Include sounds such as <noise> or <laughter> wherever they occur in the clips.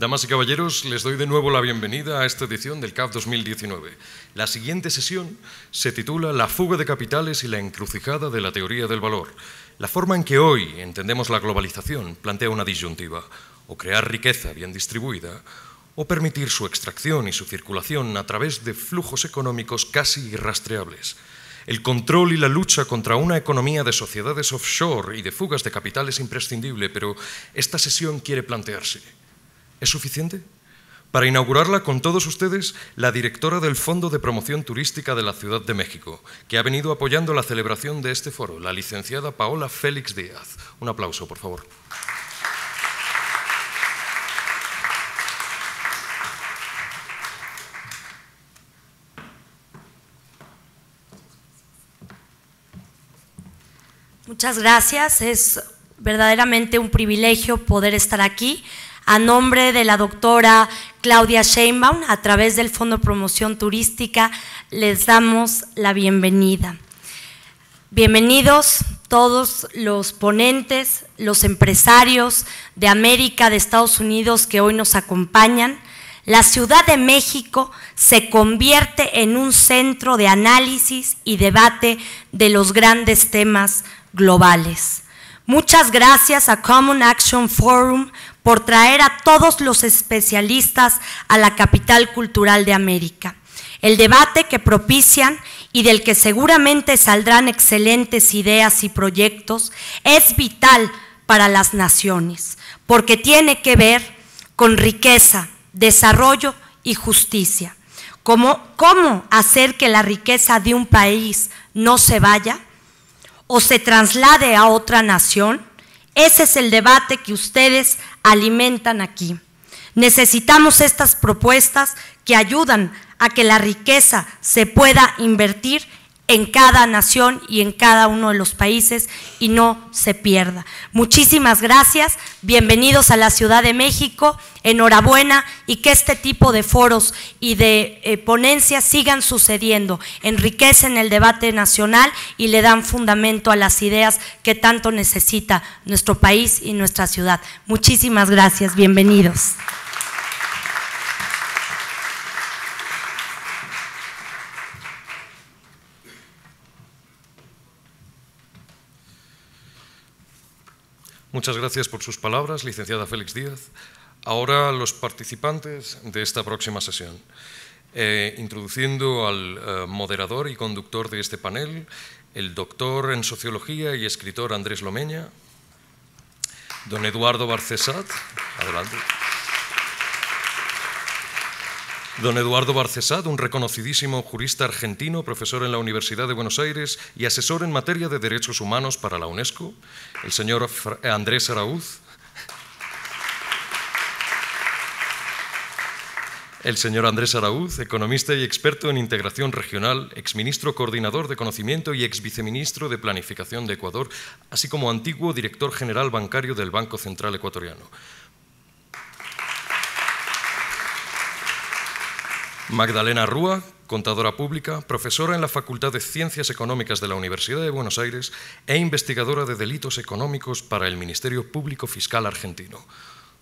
Damas y caballeros, les doy de nuevo la bienvenida a esta edición del CAF 2019. La siguiente sesión se titula La fuga de capitales y la encrucijada de la teoría del valor. La forma en que hoy entendemos la globalización plantea una disyuntiva, o crear riqueza bien distribuida, o permitir su extracción y su circulación a través de flujos económicos casi irrastreables. El control y la lucha contra una economía de sociedades offshore y de fugas de capitales es imprescindible, pero esta sesión quiere plantearse ¿Es suficiente? Para inaugurarla con todos ustedes, la directora del Fondo de Promoción Turística de la Ciudad de México, que ha venido apoyando la celebración de este foro, la licenciada Paola Félix Díaz. Un aplauso, por favor. Muchas gracias. Es verdaderamente un privilegio poder estar aquí a nombre de la doctora Claudia Sheinbaum, a través del Fondo de Promoción Turística, les damos la bienvenida. Bienvenidos todos los ponentes, los empresarios de América, de Estados Unidos que hoy nos acompañan. La Ciudad de México se convierte en un centro de análisis y debate de los grandes temas globales. Muchas gracias a Common Action Forum por traer a todos los especialistas a la capital cultural de América. El debate que propician y del que seguramente saldrán excelentes ideas y proyectos es vital para las naciones, porque tiene que ver con riqueza, desarrollo y justicia. ¿Cómo, cómo hacer que la riqueza de un país no se vaya o se traslade a otra nación? Ese es el debate que ustedes alimentan aquí. Necesitamos estas propuestas que ayudan a que la riqueza se pueda invertir en cada nación y en cada uno de los países y no se pierda. Muchísimas gracias, bienvenidos a la Ciudad de México, enhorabuena y que este tipo de foros y de eh, ponencias sigan sucediendo, enriquecen el debate nacional y le dan fundamento a las ideas que tanto necesita nuestro país y nuestra ciudad. Muchísimas gracias, bienvenidos. Muchas gracias por sus palabras, licenciada Félix Díaz. Ahora los participantes de esta próxima sesión. Eh, introduciendo al eh, moderador y conductor de este panel, el doctor en Sociología y escritor Andrés Lomeña, don Eduardo Barcesat. Adelante. Don Eduardo Barcesad, un reconocidísimo jurista argentino, profesor en la Universidad de Buenos Aires y asesor en materia de derechos humanos para la UNESCO. El señor eh, Andrés Araúz, El señor Andrés Arauz, economista y experto en integración regional, exministro coordinador de conocimiento y exviceministro de Planificación de Ecuador, así como antiguo director general bancario del Banco Central Ecuatoriano. Magdalena Rúa, contadora pública, profesora en la Facultad de Ciencias Económicas de la Universidad de Buenos Aires e investigadora de delitos económicos para el Ministerio Público Fiscal Argentino.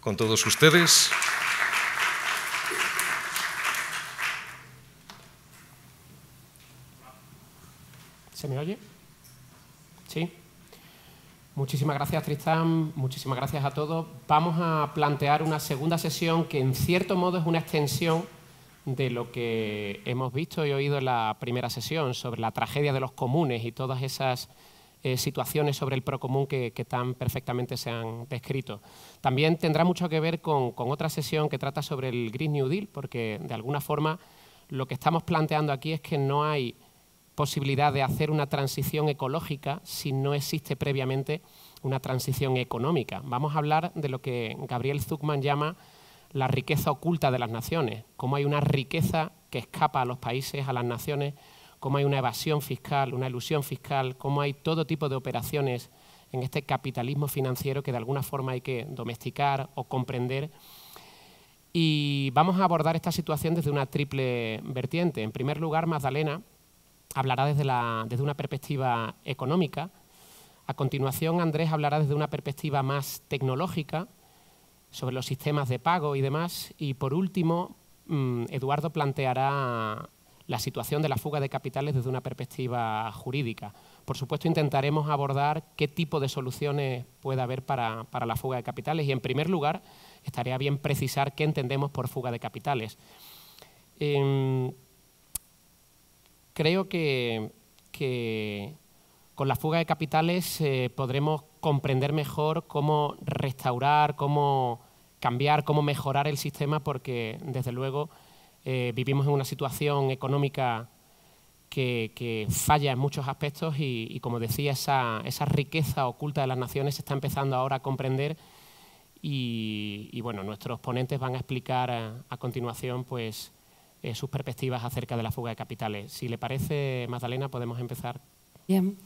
Con todos ustedes... ¿Se me oye? Sí. Muchísimas gracias, Tristán. Muchísimas gracias a todos. Vamos a plantear una segunda sesión que, en cierto modo, es una extensión de lo que hemos visto y oído en la primera sesión sobre la tragedia de los comunes y todas esas eh, situaciones sobre el procomún que, tan perfectamente se han descrito. También tendrá mucho que ver con, otra sesión que trata sobre el Green New Deal, porque de alguna forma lo que estamos planteando aquí es que no hay posibilidad de hacer una transición ecológica si no existe previamente una transición económica. Vamos a hablar de lo que Gabriel Zuckman llama la riqueza oculta de las naciones, cómo hay una riqueza que escapa a los países, a las naciones, cómo hay una evasión fiscal, una ilusión fiscal, cómo hay todo tipo de operaciones en este capitalismo financiero que de alguna forma hay que domesticar o comprender. Y vamos a abordar esta situación desde una triple vertiente. En primer lugar, Magdalena hablará desde, la, desde una perspectiva económica. A continuación, Andrés hablará desde una perspectiva más tecnológica sobre los sistemas de pago y demás. Y por último, mm, Eduardo planteará la situación de la fuga de capitales desde una perspectiva jurídica. Por supuesto, intentaremos abordar qué tipo de soluciones puede haber para, la fuga de capitales y, en primer lugar, estaría bien precisar qué entendemos por fuga de capitales. Em, creo que con la fuga de capitales eh, podremos comprender mejor cómo restaurar, cómo cambiar, cómo mejorar el sistema, porque desde luego eh, vivimos en una situación económica que, falla en muchos aspectos y, como decía, esa, riqueza oculta de las naciones se está empezando ahora a comprender y, bueno, nuestros ponentes van a explicar a, continuación pues, eh, sus perspectivas acerca de la fuga de capitales. Si le parece, Magdalena, podemos empezar. Bien,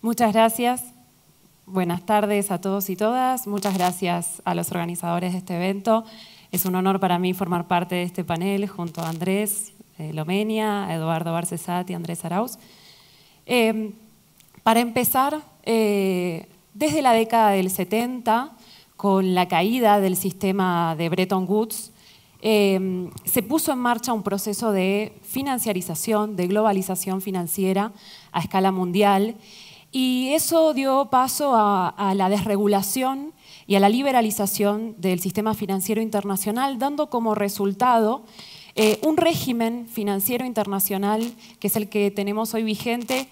muchas gracias. Buenas tardes a todos y todas. Muchas gracias a los organizadores de este evento. Es un honor para mí formar parte de este panel junto a Andrés eh, Lomeña, Eduardo Eduardo y Andrés Arauz. Em, para empezar, eh, desde la década del 70, con la caída del sistema de Bretton Woods, Em, se puso en marcha un proceso de financiarización, de globalización financiera a escala mundial y eso dio paso a, la desregulación y a la liberalización del sistema financiero internacional, dando como resultado eh, un régimen financiero internacional que es el que tenemos hoy vigente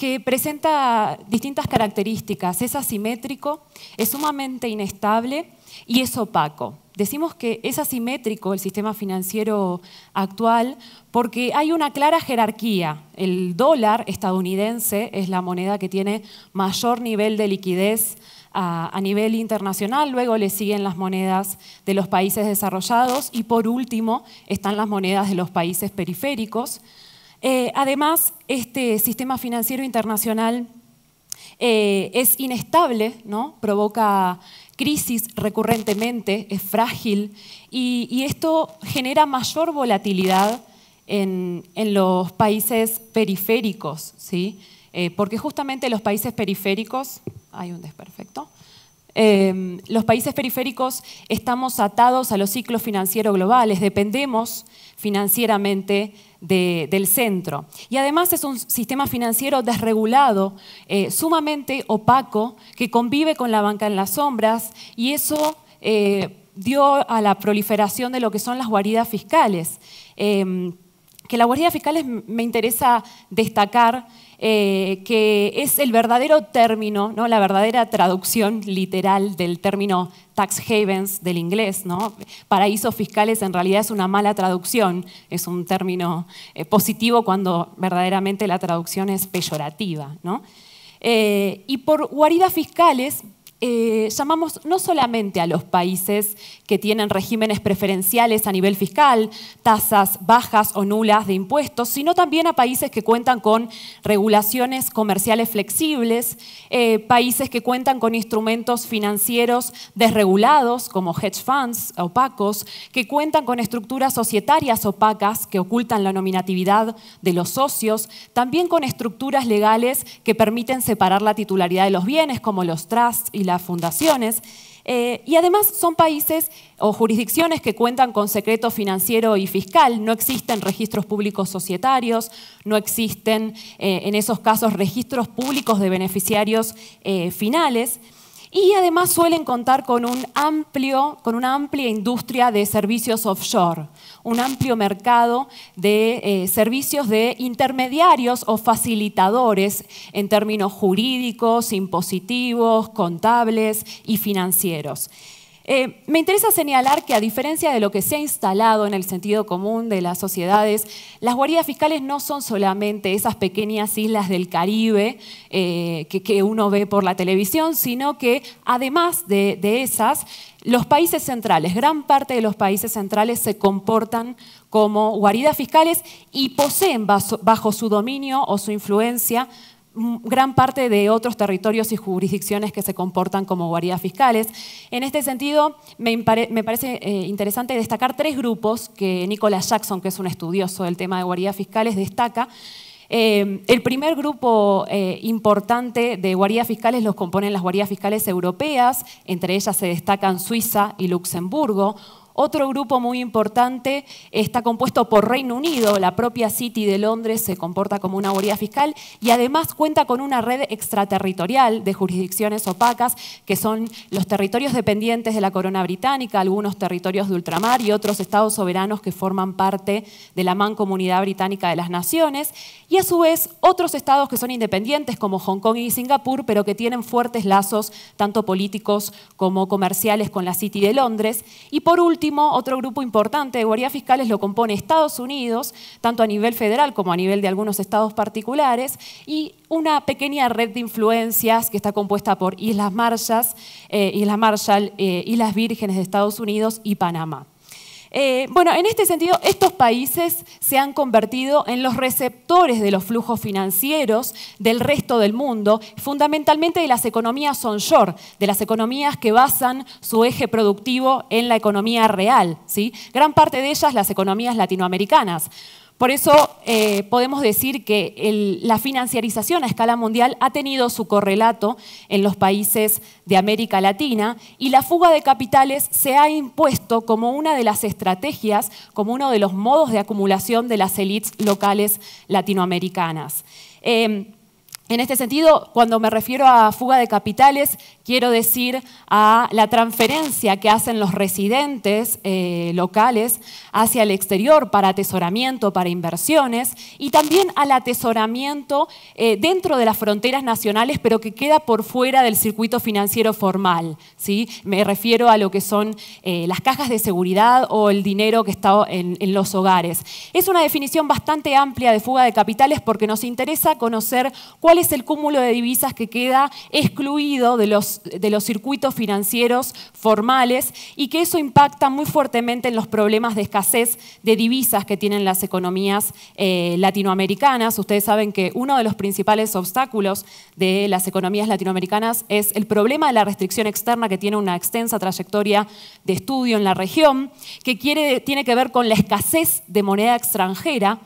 que presenta distintas características. Es asimétrico, es sumamente inestable y es opaco. Decimos que es asimétrico el sistema financiero actual porque hay una clara jerarquía. El dólar estadounidense es la moneda que tiene mayor nivel de liquidez ah, a, nivel internacional, luego le siguen las monedas de los países desarrollados y por último están las monedas de los países periféricos. Eh, además, este sistema financiero internacional eh, es inestable, provoca crisis recurrentemente, es frágil y, esto genera mayor volatilidad en, los países periféricos, ¿sí? Eh, porque justamente los países periféricos, hay un desperfecto, Em, los países periféricos estamos atados a los ciclos financieros globales, dependemos financieramente del centro. Y además es un sistema financiero desregulado, eh, sumamente opaco, que convive con la banca en las sombras y eso eh, dio a la proliferación de lo que son las guaridas fiscales em, que las guaridas fiscales me interesa destacar eh, que es el verdadero término, ¿no? la verdadera traducción literal del término tax havens del inglés. ¿no? Paraísos fiscales en realidad es una mala traducción, es un término eh, positivo cuando verdaderamente la traducción es peyorativa. Eh, y por guaridas fiscales eh, llamamos no solamente a los países que tienen regímenes preferenciales a nivel fiscal, tasas bajas o nulas de impuestos, sino también a países que cuentan con regulaciones comerciales flexibles, eh, países que cuentan con instrumentos financieros desregulados como hedge funds opacos, que cuentan con estructuras societarias opacas que ocultan la nominatividad de los socios, también con estructuras legales que permiten separar la titularidad de los bienes como los trusts y fundaciones. Eh, y además son países o jurisdicciones que cuentan con secreto financiero y fiscal, no existen registros públicos societarios, no existen eh, en esos casos registros públicos de beneficiarios eh, finales. Y además suelen contar con, un amplio, con una amplia industria de servicios offshore, un amplio mercado de eh, servicios de intermediarios o facilitadores en términos jurídicos, impositivos, contables y financieros. Eh, me interesa señalar que a diferencia de lo que se ha instalado en el sentido común de las sociedades, las guaridas fiscales no son solamente esas pequeñas islas del Caribe eh, que, uno ve por la televisión, sino que además de, esas, los países centrales, gran parte de los países centrales se comportan como guaridas fiscales y poseen bajo su dominio o su influencia gran parte de otros territorios y jurisdicciones que se comportan como guaridas fiscales. En este sentido, me, parece eh, interesante destacar tres grupos que Nicolas Jackson, que es un estudioso del tema de guaridas fiscales, destaca. Eh, el primer grupo eh, importante de guaridas fiscales los componen las guaridas fiscales europeas, entre ellas se destacan Suiza y Luxemburgo. Otro grupo muy importante está compuesto por Reino Unido, la propia City de Londres se comporta como una autoridad fiscal y además cuenta con una red extraterritorial de jurisdicciones opacas, que son los territorios dependientes de la corona británica, algunos territorios de ultramar y otros estados soberanos que forman parte de la mancomunidad británica de las naciones, y a su vez otros estados que son independientes como Hong Kong y Singapur, pero que tienen fuertes lazos tanto políticos como comerciales con la City de Londres. Y por último, otro grupo importante de guardias fiscales lo compone Estados Unidos, tanto a nivel federal como a nivel de algunos estados particulares, y una pequeña red de influencias que está compuesta por Islas Marshall, eh, Islas Marshall, eh, Islas Vírgenes de Estados Unidos y Panamá. Eh, bueno, en este sentido, estos países se han convertido en los receptores de los flujos financieros del resto del mundo, fundamentalmente de las economías onshore, de las economías que basan su eje productivo en la economía real. ¿sí? Gran parte de ellas las economías latinoamericanas. Por eso eh, podemos decir que la financiarización a escala mundial ha tenido su correlato en los países de América Latina y la fuga de capitales se ha impuesto como una de las estrategias, como uno de los modos de acumulación de las élites locales latinoamericanas. Eh, en este sentido, cuando me refiero a fuga de capitales, quiero decir a la transferencia que hacen los residentes eh, locales hacia el exterior para atesoramiento, para inversiones, y también al atesoramiento eh, dentro de las fronteras nacionales, pero que queda por fuera del circuito financiero formal. ¿sí? Me refiero a lo que son eh, las cajas de seguridad o el dinero que está en, en los hogares. Es una definición bastante amplia de fuga de capitales porque nos interesa conocer cuáles es el cúmulo de divisas que queda excluido de los, de los circuitos financieros formales y que eso impacta muy fuertemente en los problemas de escasez de divisas que tienen las economías eh, latinoamericanas. Ustedes saben que uno de los principales obstáculos de las economías latinoamericanas es el problema de la restricción externa que tiene una extensa trayectoria de estudio en la región, que quiere, tiene que ver con la escasez de moneda extranjera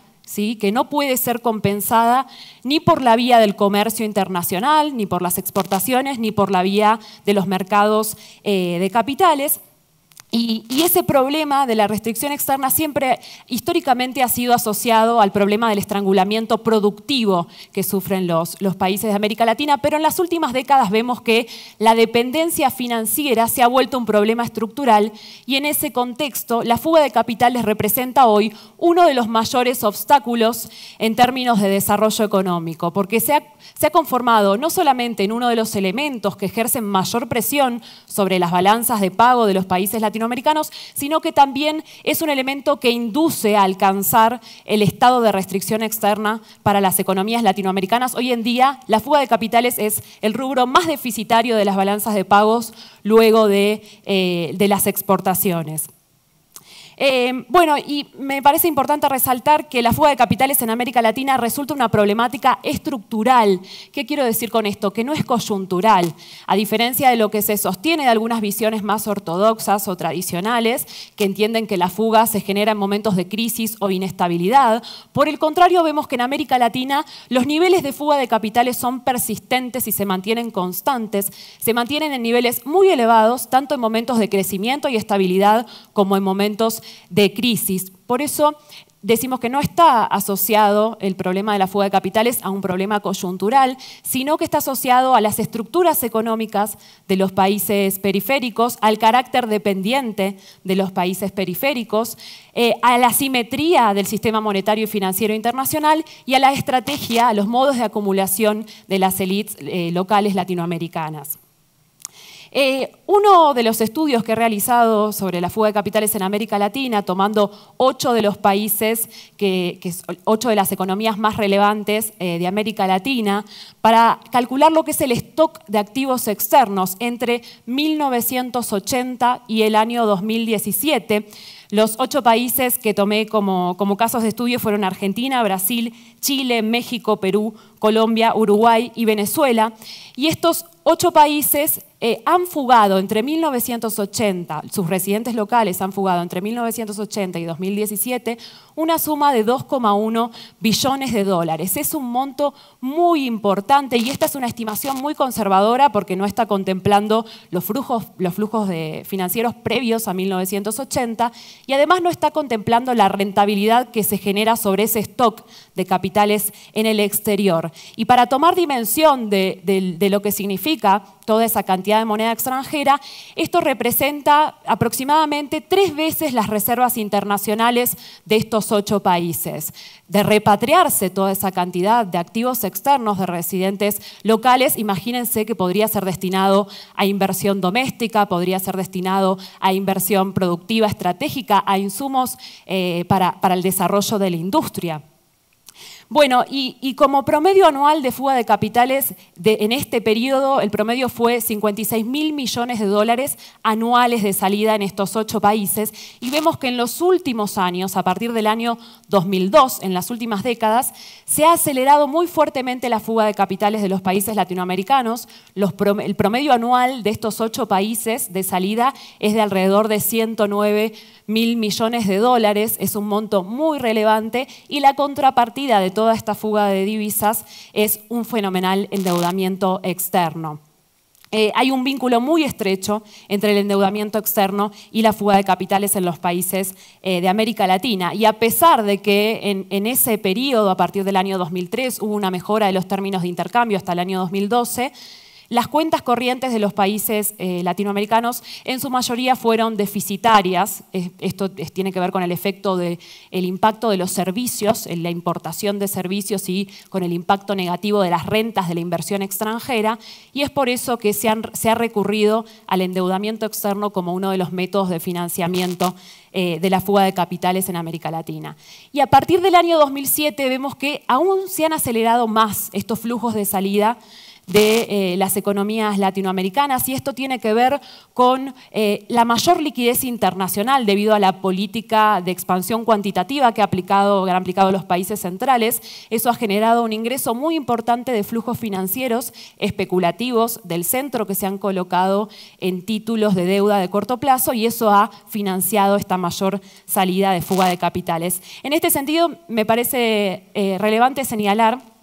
que no puede ser compensada ni por la vía del comercio internacional, ni por las exportaciones, ni por la vía de los mercados eh, de capitales. Y, ese problema de la restricción externa siempre históricamente ha sido asociado al problema del estrangulamiento productivo que sufren los, países de América Latina, pero en las últimas décadas vemos que la dependencia financiera se ha vuelto un problema estructural y en ese contexto la fuga de capitales representa hoy uno de los mayores obstáculos en términos de desarrollo económico, porque se ha, se ha conformado no solamente en uno de los elementos que ejercen mayor presión sobre las balanzas de pago de los países latinos sino que también es un elemento que induce a alcanzar el estado de restricción externa para las economías latinoamericanas. Hoy en día, la fuga de capitales es el rubro más deficitario de las balanzas de pagos luego de eh, las exportaciones. Eh, bueno, y me parece importante resaltar que la fuga de capitales en América Latina resulta una problemática estructural. ¿Qué quiero decir con esto? Que no es coyuntural, a diferencia de lo que se sostiene de algunas visiones más ortodoxas o tradicionales, que entienden que la fuga se genera en momentos de crisis o inestabilidad. Por el contrario, vemos que en América Latina los niveles de fuga de capitales son persistentes y se mantienen constantes, se mantienen en niveles muy elevados, tanto en momentos de crecimiento y estabilidad como en momentos de crisis. Por eso decimos que no está asociado el problema de la fuga de capitales a un problema coyuntural, sino que está asociado a las estructuras económicas de los países periféricos, al carácter dependiente de los países periféricos, eh, a la simetría del sistema monetario y financiero internacional y a la estrategia, a los modos de acumulación de las élites eh, locales latinoamericanas. Eh, uno de los estudios que he realizado sobre la fuga de capitales en América Latina, tomando ocho de los países, ocho de las economías más relevantes eh, de América Latina, para calcular lo que es el stock de activos externos entre 1980 y el año 2017. Los ocho países que tomé como, como, casos de estudio fueron Argentina, Brasil, Chile, México, Perú, Colombia, Uruguay y Venezuela. Y estos ocho países eh, han fugado entre 1980, sus residentes locales han fugado entre 1980 y 2017 una suma de 2,1 billones de dólares. Es un monto muy importante y esta es una estimación muy conservadora porque no está contemplando los flujos, los flujos de financieros previos a 1980 y además no está contemplando la rentabilidad que se genera sobre ese stock de capitales en el exterior. Y para tomar dimensión de lo que significa toda esa cantidad de moneda extranjera, esto representa aproximadamente tres veces las reservas internacionales de estos ocho países. De repatriarse toda esa cantidad de activos externos de residentes locales, imagínense que podría ser destinado a inversión doméstica, podría ser destinado a inversión productiva, estratégica, a insumos eh, para el desarrollo de la industria. Bueno, y, como promedio anual de fuga de capitales en este periodo, el promedio fue 56 mil millones de dólares anuales de salida en estos ocho países. Y vemos que en los últimos años, a partir del año 2002, en las últimas décadas, se ha acelerado muy fuertemente la fuga de capitales de los países latinoamericanos. el promedio anual de estos ocho países de salida es de alrededor de 109 mil millones de dólares. Es un monto muy relevante y la contrapartida de toda esta fuga de divisas es un fenomenal endeudamiento externo. Eh, hay un vínculo muy estrecho entre el endeudamiento externo y la fuga de capitales en los países eh, de América Latina. Y a pesar de que en, en, ese periodo, a partir del año 2003, hubo una mejora de los términos de intercambio hasta el año 2012, las cuentas corrientes de los países eh, latinoamericanos en su mayoría fueron deficitarias. Esto tiene que ver con el efecto del impacto de los servicios, en la importación de servicios y con el impacto negativo de las rentas de la inversión extranjera. Y es por eso que se, ha recurrido al endeudamiento externo como uno de los métodos de financiamiento eh, de la fuga de capitales en América Latina. Y a partir del año 2007 vemos que aún se han acelerado más estos flujos de salida de eh, las economías latinoamericanas y esto tiene que ver con eh, la mayor liquidez internacional debido a la política de expansión cuantitativa que, ha aplicado, han aplicado los países centrales. Eso ha generado un ingreso muy importante de flujos financieros especulativos del centro que se han colocado en títulos de deuda de corto plazo y eso ha financiado esta mayor salida de fuga de capitales. En este sentido, me parece eh, relevante señalar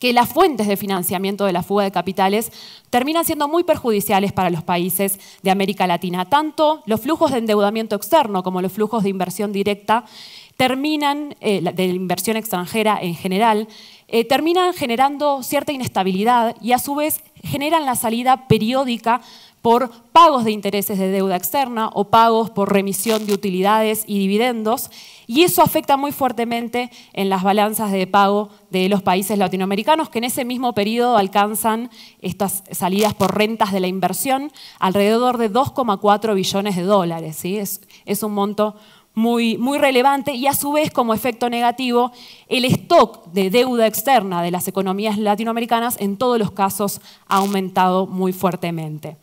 que las fuentes de financiamiento de la fuga de capitales terminan siendo muy perjudiciales para los países de América Latina. Tanto los flujos de endeudamiento externo como los flujos de inversión directa terminan, eh, de inversión extranjera en general, eh, terminan generando cierta inestabilidad y a su vez generan la salida periódica por pagos de intereses de deuda externa o pagos por remisión de utilidades y dividendos, y eso afecta muy fuertemente en las balanzas de pago de los países latinoamericanos, que en ese mismo periodo alcanzan estas salidas por rentas de la inversión alrededor de 2,4 billones de dólares. Es, es un monto muy, muy, relevante y a su vez como efecto negativo el stock de deuda externa de las economías latinoamericanas en todos los casos ha aumentado muy fuertemente.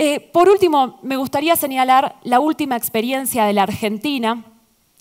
Eh, por último, me gustaría señalar la última experiencia de la Argentina.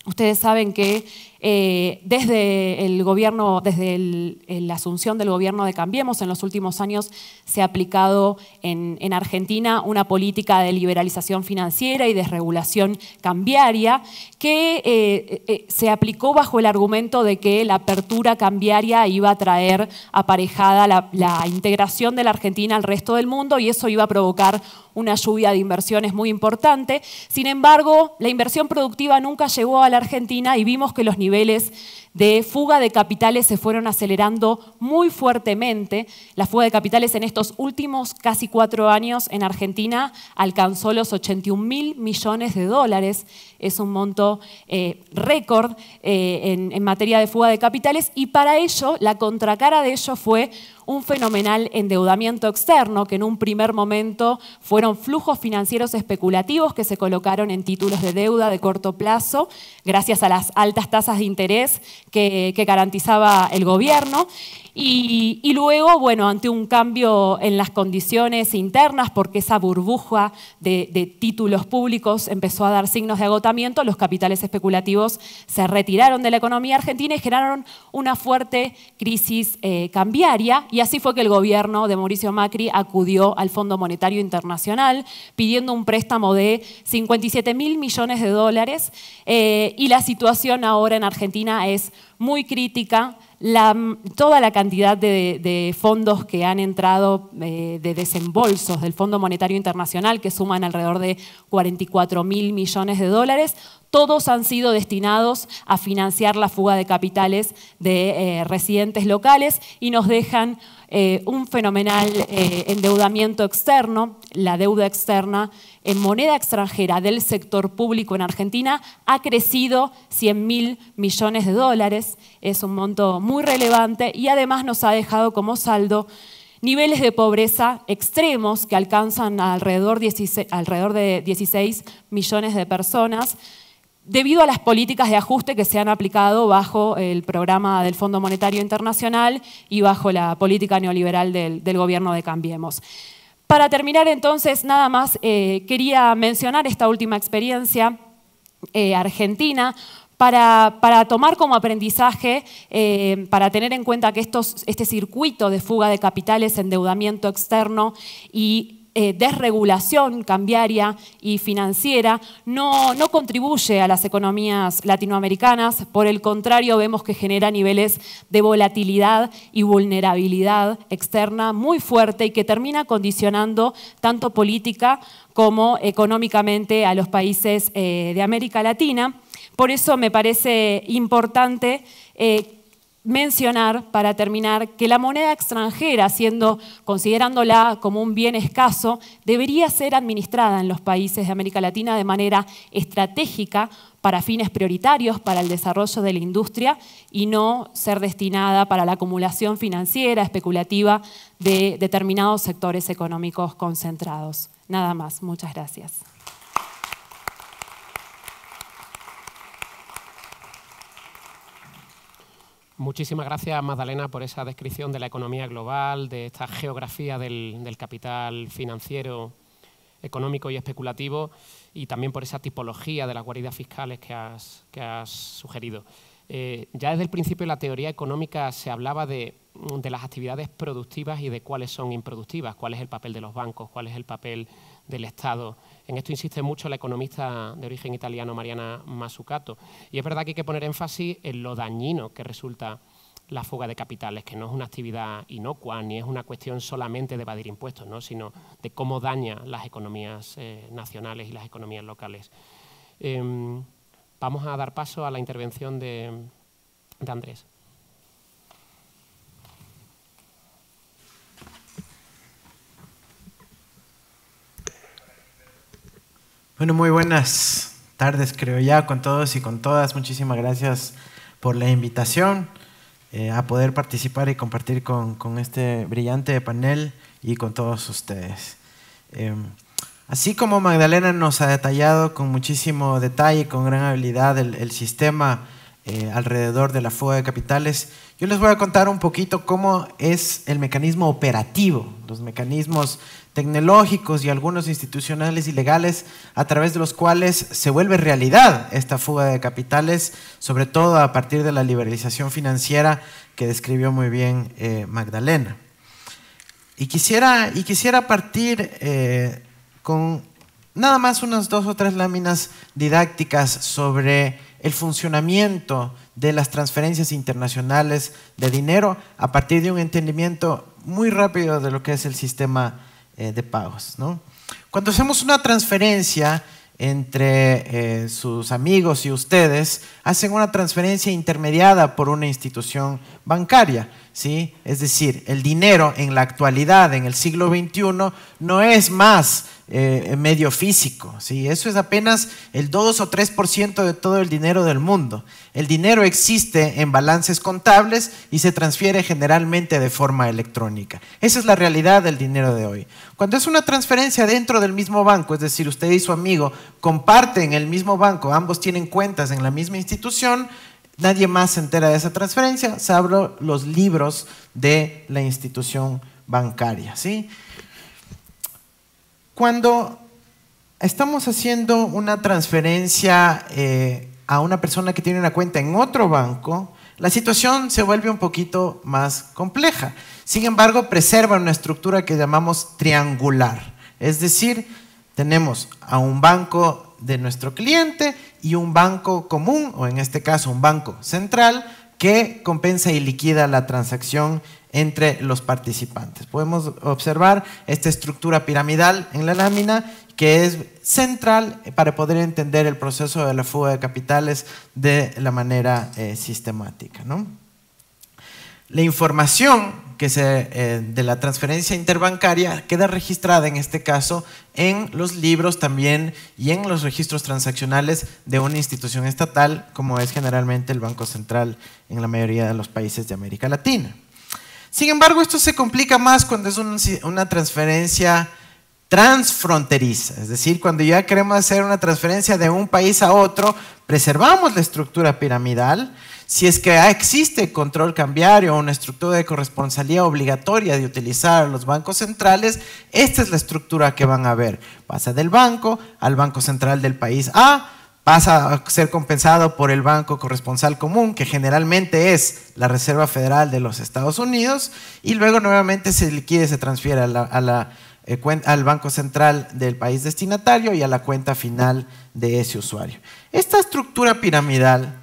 Ustedes saben que eh, desde el gobierno, desde la asunción del gobierno de Cambiemos, en los últimos años se ha aplicado en, Argentina una política de liberalización financiera y desregulación cambiaria que eh, eh, se aplicó bajo el argumento de que la apertura cambiaria iba a traer aparejada la, la integración de la Argentina al resto del mundo y eso iba a provocar una lluvia de inversiones muy importante. Sin embargo, la inversión productiva nunca llegó a la Argentina y vimos que los niveles niveles de fuga de capitales se fueron acelerando muy fuertemente. La fuga de capitales en estos últimos casi cuatro años en Argentina alcanzó los 81 mil millones de dólares. Es un monto eh, récord eh, en materia de fuga de capitales y para ello la contracara de ello fue un fenomenal endeudamiento externo, que en un primer momento fueron flujos financieros especulativos que se colocaron en títulos de deuda de corto plazo, gracias a las altas tasas de interés que, garantizaba el gobierno, y, luego, bueno, ante un cambio en las condiciones internas, porque esa burbuja de, títulos públicos empezó a dar signos de agotamiento, los capitales especulativos se retiraron de la economía argentina y generaron una fuerte crisis eh, cambiaria. Y así fue que el gobierno de Mauricio Macri acudió al Fondo Monetario Internacional pidiendo un préstamo de 57 mil millones de dólares. Eh, y la situación ahora en Argentina es muy crítica la, toda la cantidad de, fondos que han entrado eh, de desembolsos del Fondo Monetario Internacional, que suman alrededor de 44 mil millones de dólares, todos han sido destinados a financiar la fuga de capitales de eh, residentes locales y nos dejan eh, un fenomenal eh, endeudamiento externo, la deuda externa en moneda extranjera del sector público en Argentina ha crecido 100 mil millones de dólares, es un monto muy relevante y además nos ha dejado como saldo niveles de pobreza extremos que alcanzan alrededor de 16 millones de personas debido a las políticas de ajuste que se han aplicado bajo el programa del Fondo Monetario Internacional y bajo la política neoliberal del, gobierno de Cambiemos. Para terminar entonces, nada más eh, quería mencionar esta última experiencia eh, argentina, para, para, tomar como aprendizaje, eh, para tener en cuenta que estos, este circuito de fuga de capitales, endeudamiento externo y eh, desregulación cambiaria y financiera no, no contribuye a las economías latinoamericanas, por el contrario vemos que genera niveles de volatilidad y vulnerabilidad externa muy fuerte y que termina condicionando tanto política como económicamente a los países eh, de América Latina. Por eso me parece importante eh, mencionar, para terminar, que la moneda extranjera, siendo, considerándola como un bien escaso, debería ser administrada en los países de América Latina de manera estratégica para fines prioritarios, para el desarrollo de la industria y no ser destinada para la acumulación financiera, especulativa de determinados sectores económicos concentrados. Nada más, muchas gracias. Muchísimas gracias, Magdalena, por esa descripción de la economía global, de esta geografía del, capital financiero, económico y especulativo, y también por esa tipología de las guaridas fiscales que has, sugerido. Eh, ya desde el principio la teoría económica se hablaba de, de, las actividades productivas y de cuáles son improductivas, cuál es el papel de los bancos, cuál es el papel del Estado en esto insiste mucho la economista de origen italiano Mariana Mazzucato. Y es verdad que hay que poner énfasis en lo dañino que resulta la fuga de capitales, que no es una actividad inocua ni es una cuestión solamente de evadir impuestos, ¿no? sino de cómo daña las economías eh, nacionales y las economías locales. Em, vamos a dar paso a la intervención de Andrés. Bueno, muy buenas tardes, creo ya, con todos y con todas. Muchísimas gracias por la invitación eh, a poder participar y compartir con, este brillante panel y con todos ustedes. Em, así como Magdalena nos ha detallado con muchísimo detalle y con gran habilidad el, sistema eh, alrededor de la fuga de capitales, yo les voy a contar un poquito cómo es el mecanismo operativo, los mecanismos tecnológicos y algunos institucionales y legales a través de los cuales se vuelve realidad esta fuga de capitales, sobre todo a partir de la liberalización financiera que describió muy bien eh, Magdalena. Y quisiera, y quisiera partir eh, con nada más unas dos o tres láminas didácticas sobre el funcionamiento de las transferencias internacionales de dinero a partir de un entendimiento muy rápido de lo que es el sistema eh, de pagos. Cuando hacemos una transferencia entre eh, sus amigos y ustedes, hacen una transferencia intermediada por una institución bancaria. ¿sí? Es decir, el dinero en la actualidad, en el siglo XXI, no es más eh, medio físico. ¿sí? Eso es apenas el 2 o 3% de todo el dinero del mundo. El dinero existe en balances contables y se transfiere generalmente de forma electrónica. Esa es la realidad del dinero de hoy. Cuando es una transferencia dentro del mismo banco, es decir, usted y su amigo comparten el mismo banco, ambos tienen cuentas en la misma institución, nadie más se entera de esa transferencia, salvo los libros de la institución bancaria. ¿sí? Cuando estamos haciendo una transferencia eh, a una persona que tiene una cuenta en otro banco, la situación se vuelve un poquito más compleja. Sin embargo, preserva una estructura que llamamos triangular. Es decir, tenemos a un banco de nuestro cliente y un banco común, o en este caso un banco central, que compensa y liquida la transacción entre los participantes. Podemos observar esta estructura piramidal en la lámina que es central para poder entender el proceso de la fuga de capitales de la manera eh, sistemática. La información que se, eh, de la transferencia interbancaria queda registrada en este caso en los libros también y en los registros transaccionales de una institución estatal como es generalmente el Banco Central en la mayoría de los países de América Latina. Sin embargo, esto se complica más cuando es una transferencia transfronteriza, es decir, cuando ya queremos hacer una transferencia de un país a otro, preservamos la estructura piramidal, si es que existe control cambiario o una estructura de corresponsabilidad obligatoria de utilizar los bancos centrales, esta es la estructura que van a ver. Pasa del banco al banco central del país A, pasa a ser compensado por el Banco Corresponsal Común, que generalmente es la Reserva Federal de los Estados Unidos, y luego nuevamente se liquide, se transfiere eh, al Banco Central del país destinatario y a la cuenta final de ese usuario. Esta estructura piramidal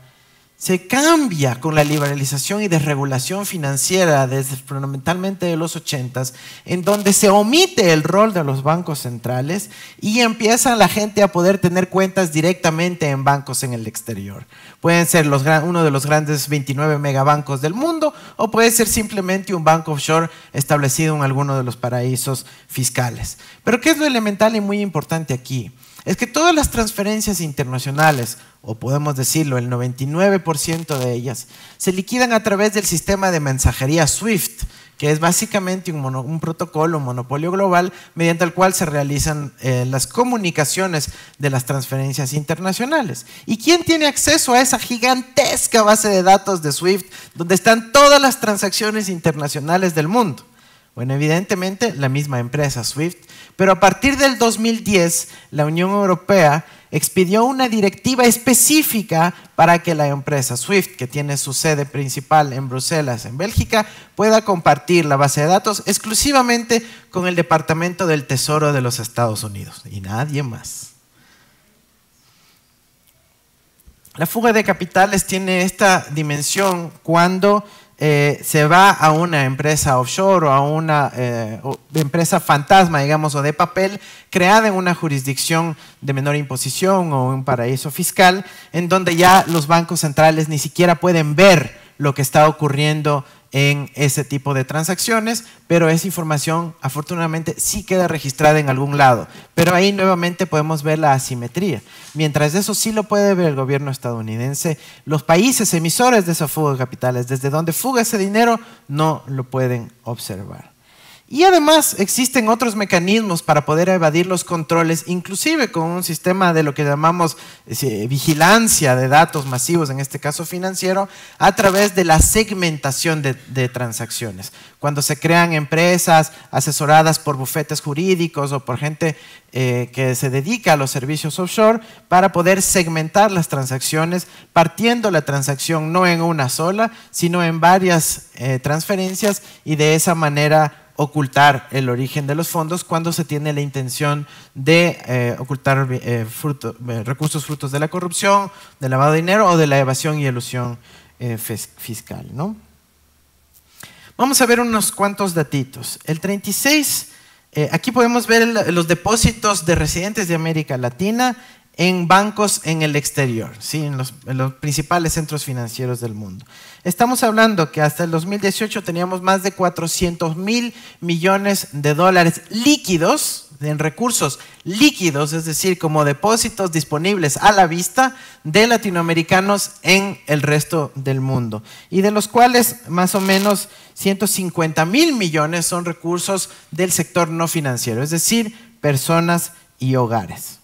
se cambia con la liberalización y desregulación financiera desde fundamentalmente los 80 en donde se omite el rol de los bancos centrales y empieza la gente a poder tener cuentas directamente en bancos en el exterior. Pueden ser uno de los grandes 29 megabancos del mundo o puede ser simplemente un banco offshore establecido en alguno de los paraísos fiscales. Pero ¿qué es lo elemental y muy importante aquí? Es que todas las transferencias internacionales, o podemos decirlo, el 99% de ellas, se liquidan a través del sistema de mensajería SWIFT, que es básicamente un, protocolo, un monopolio global, mediante el cual se realizan eh, las comunicaciones de las transferencias internacionales. ¿Y quién tiene acceso a esa gigantesca base de datos de SWIFT, donde están todas las transacciones internacionales del mundo? Bueno, evidentemente la misma empresa, SWIFT, pero a partir del 2010 la Unión Europea expidió una directiva específica para que la empresa SWIFT, que tiene su sede principal en Bruselas, en Bélgica, pueda compartir la base de datos exclusivamente con el Departamento del Tesoro de los Estados Unidos y nadie más. La fuga de capitales tiene esta dimensión cuando eh, se va a una empresa offshore o a una eh, empresa fantasma, digamos, o de papel, creada en una jurisdicción de menor imposición o un paraíso fiscal, en donde ya los bancos centrales ni siquiera pueden ver lo que está ocurriendo en ese tipo de transacciones, pero esa información afortunadamente sí queda registrada en algún lado. Pero ahí nuevamente podemos ver la asimetría. Mientras eso sí lo puede ver el gobierno estadounidense, los países emisores de esa fuga de capitales, desde donde fuga ese dinero, no lo pueden observar. Y además existen otros mecanismos para poder evadir los controles, inclusive con un sistema de lo que llamamos eh, vigilancia de datos masivos, en este caso financiero, a través de la segmentación de, transacciones. Cuando se crean empresas asesoradas por bufetes jurídicos o por gente eh, que se dedica a los servicios offshore para poder segmentar las transacciones, partiendo la transacción no en una sola, sino en varias eh, transferencias y de esa manera ocultar el origen de los fondos cuando se tiene la intención de eh, ocultar eh, eh, recursos frutos de la corrupción, del lavado de dinero o de la evasión y elusión fiscal. ¿no? Vamos a ver unos cuantos datitos. El 36, aquí podemos ver los depósitos de residentes de América Latina en bancos en el exterior, en, los, en, los, principales centros financieros del mundo. Estamos hablando que hasta el 2018 teníamos más de 400 mil millones de dólares líquidos, en recursos líquidos, es decir, como depósitos disponibles a la vista de latinoamericanos en el resto del mundo, y de los cuales más o menos 150 mil millones son recursos del sector no financiero, es decir, personas y hogares.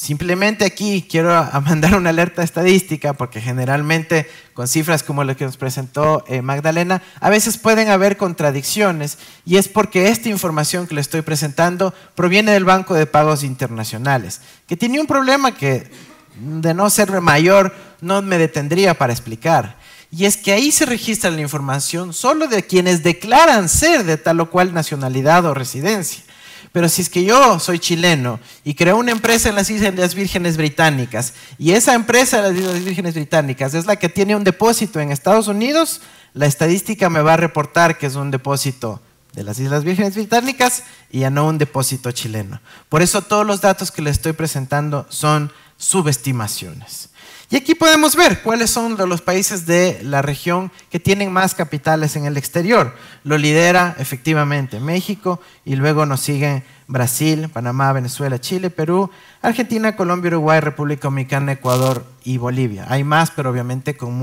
Simplemente aquí quiero mandar una alerta estadística porque generalmente con cifras como la que nos presentó eh, Magdalena, a veces pueden haber contradicciones y es porque esta información que le estoy presentando proviene del Banco de Pagos Internacionales, que tiene un problema que de no ser mayor no me detendría para explicar. Y es que ahí se registra la información solo de quienes declaran ser de tal o cual nacionalidad o residencia. Pero si es que yo soy chileno y creo una empresa en las Islas Vírgenes Británicas y esa empresa de las Islas Vírgenes Británicas es la que tiene un depósito en Estados Unidos, la estadística me va a reportar que es un depósito de las Islas Vírgenes Británicas y ya no un depósito chileno. Por eso todos los datos que les estoy presentando son subestimaciones. Y aquí podemos ver cuáles son los países de la región que tienen más capitales en el exterior. Lo lidera efectivamente México y luego nos siguen Brasil, Panamá, Venezuela, Chile, Perú, Argentina, Colombia, Uruguay, República Dominicana, Ecuador y Bolivia. Hay más, pero obviamente con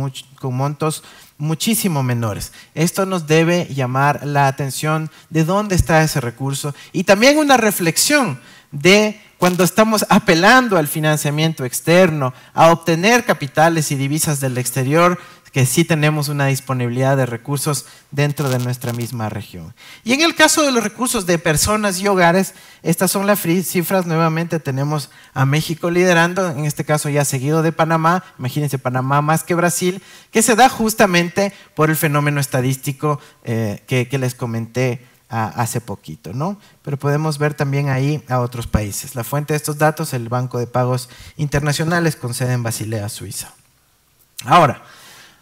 montos muchísimo menores. Esto nos debe llamar la atención de dónde está ese recurso y también una reflexión de cuando estamos apelando al financiamiento externo, a obtener capitales y divisas del exterior, que sí tenemos una disponibilidad de recursos dentro de nuestra misma región. Y en el caso de los recursos de personas y hogares, estas son las cifras. Nuevamente tenemos a México liderando, en este caso ya seguido de Panamá, imagínense Panamá más que Brasil, que se da justamente por el fenómeno estadístico eh, que les comenté hace poquito, ¿no? Pero podemos ver también ahí a otros países. La fuente de estos datos, el Banco de Pagos Internacionales con sede en Basilea, Suiza. Ahora,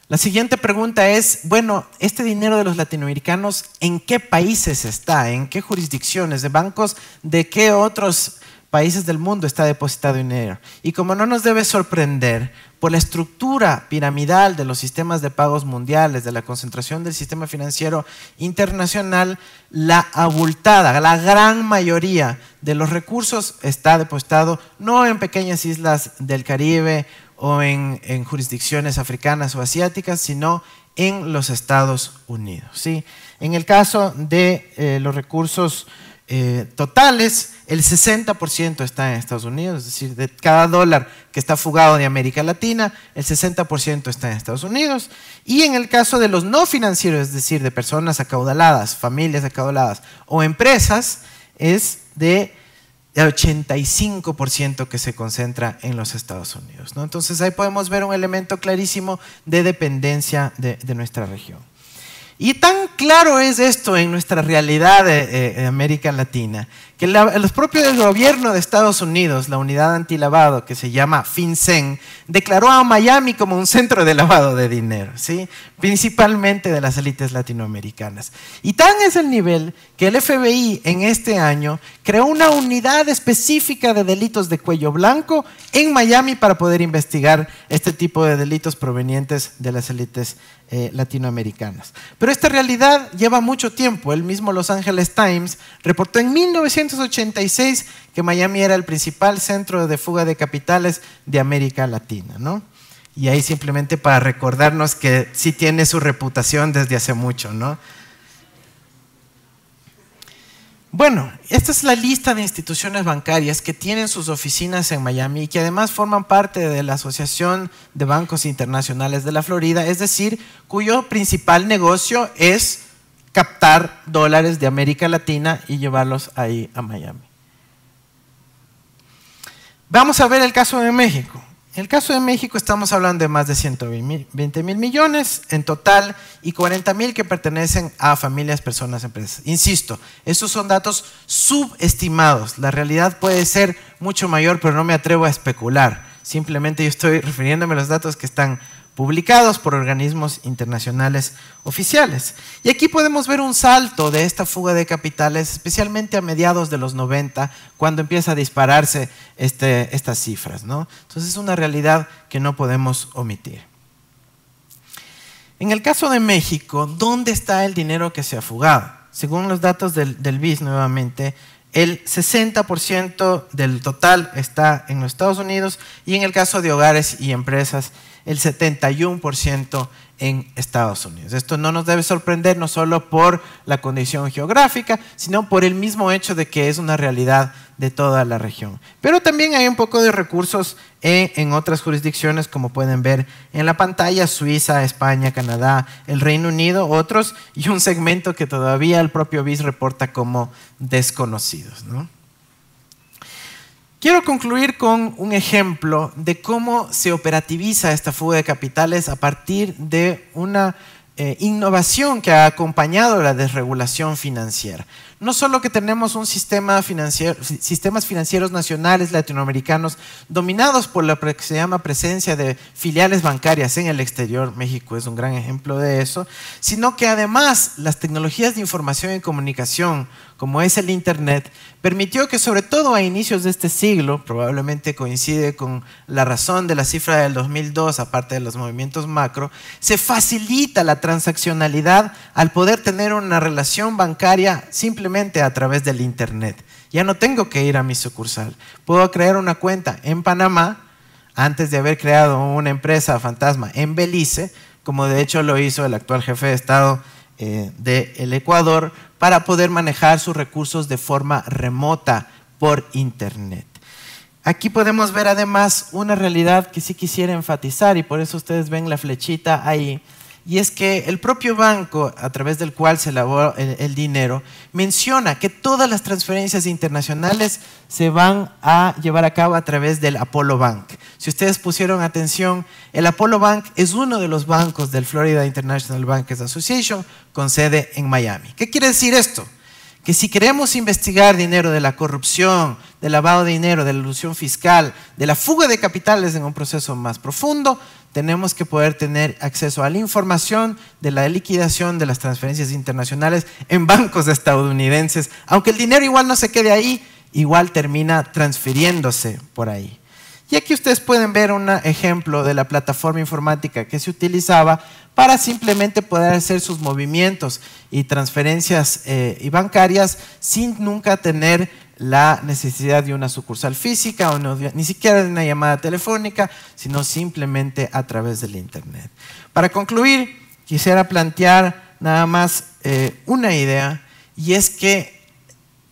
la siguiente pregunta es, bueno, este dinero de los latinoamericanos, ¿en qué países está? ¿En qué jurisdicciones de bancos? ¿De qué otros países del mundo está depositado dinero. Y como no nos debe sorprender por la estructura piramidal de los sistemas de pagos mundiales, de la concentración del sistema financiero internacional, la abultada, la gran mayoría de los recursos está depositado no en pequeñas islas del Caribe o en, jurisdicciones africanas o asiáticas, sino en los Estados Unidos. ¿sí? En el caso de eh, los recursos eh, totales, el 60% está en Estados Unidos, es decir, de cada dólar que está fugado de América Latina, el 60% está en Estados Unidos. Y en el caso de los no financieros, es decir, de personas acaudaladas, familias acaudaladas o empresas, es de 85% que se concentra en los Estados Unidos. Entonces ahí podemos ver un elemento clarísimo de dependencia de nuestra región. Y tan claro es esto en nuestra realidad de, eh, eh, América Latina que los propios gobiernos de Estados Unidos, la unidad antilavado que se llama FinCEN, declaró a Miami como un centro de lavado de dinero, ¿sí? principalmente de las élites latinoamericanas. Y tan es el nivel que el FBI en este año creó una unidad específica de delitos de cuello blanco en Miami para poder investigar este tipo de delitos provenientes de las élites eh, latinoamericanas. Pero esta realidad lleva mucho tiempo. El mismo Los Angeles Times reportó en 1900 1986 que Miami era el principal centro de fuga de capitales de América Latina, ¿no? Y ahí simplemente para recordarnos que sí tiene su reputación desde hace mucho, ¿no? Bueno, esta es la lista de instituciones bancarias que tienen sus oficinas en Miami y que además forman parte de la Asociación de Bancos Internacionales de la Florida, es decir, cuyo principal negocio es captar dólares de América Latina y llevarlos ahí a Miami. Vamos a ver el caso de México. En el caso de México estamos hablando de más de 120 mil millones en total y 40 mil que pertenecen a familias, personas, empresas. Insisto, esos son datos subestimados. La realidad puede ser mucho mayor, pero no me atrevo a especular. Simplemente yo estoy <laughs> refiriéndome a los datos que están publicados por organismos internacionales oficiales. Y aquí podemos ver un salto de esta fuga de capitales, especialmente a mediados de los 90, cuando empieza a dispararse este, estas cifras. ¿no? Entonces es una realidad que no podemos omitir. En el caso de México, ¿dónde está el dinero que se ha fugado? Según los datos del, del BIS nuevamente, el 60% del total está en los Estados Unidos y en el caso de hogares y empresas, el 71% en Estados Unidos. Esto no nos debe sorprender no solo por la condición geográfica, sino por el mismo hecho de que es una realidad de toda la región. Pero también hay un poco de recursos en, otras jurisdicciones, como pueden ver en la pantalla, Suiza, España, Canadá, el Reino Unido, otros, y un segmento que todavía el propio BIS reporta como desconocidos. ¿no? Quiero concluir con un ejemplo de cómo se operativiza esta fuga de capitales a partir de una eh, innovación que ha acompañado la desregulación financiera no solo que tenemos un sistema financiero, sistemas financieros nacionales latinoamericanos dominados por la se llama presencia de filiales bancarias en el exterior, México es un gran ejemplo de eso, sino que además las tecnologías de información y comunicación, como es el Internet, permitió que sobre todo a inicios de este siglo, probablemente coincide con la razón de la cifra del 2002, aparte de los movimientos macro, se facilita la transaccionalidad al poder tener una relación bancaria simple a través del Internet. Ya no tengo que ir a mi sucursal. Puedo crear una cuenta en Panamá antes de haber creado una empresa fantasma en Belice, como de hecho lo hizo el actual jefe de Estado eh, del Ecuador, para poder manejar sus recursos de forma remota por Internet. Aquí podemos ver además una realidad que sí quisiera enfatizar y por eso ustedes ven la flechita ahí y es que el propio banco a través del cual se lavó el, dinero menciona que todas las transferencias internacionales se van a llevar a cabo a través del Apollo Bank. Si ustedes pusieron atención, el Apollo Bank es uno de los bancos del Florida International Bankers Association con sede en Miami. ¿Qué quiere decir esto? que si queremos investigar dinero de la corrupción, del lavado de dinero, de la ilusión fiscal, de la fuga de capitales en un proceso más profundo, tenemos que poder tener acceso a la información de la liquidación de las transferencias internacionales en bancos estadounidenses. Aunque el dinero igual no se quede ahí, igual termina transfiriéndose por ahí. Y aquí ustedes pueden ver un ejemplo de la plataforma informática que se utilizaba para simplemente poder hacer sus movimientos y transferencias eh, y bancarias sin nunca tener la necesidad de una sucursal física o ni siquiera de una llamada telefónica, sino simplemente a través del Internet. Para concluir, quisiera plantear nada más eh, una idea y es que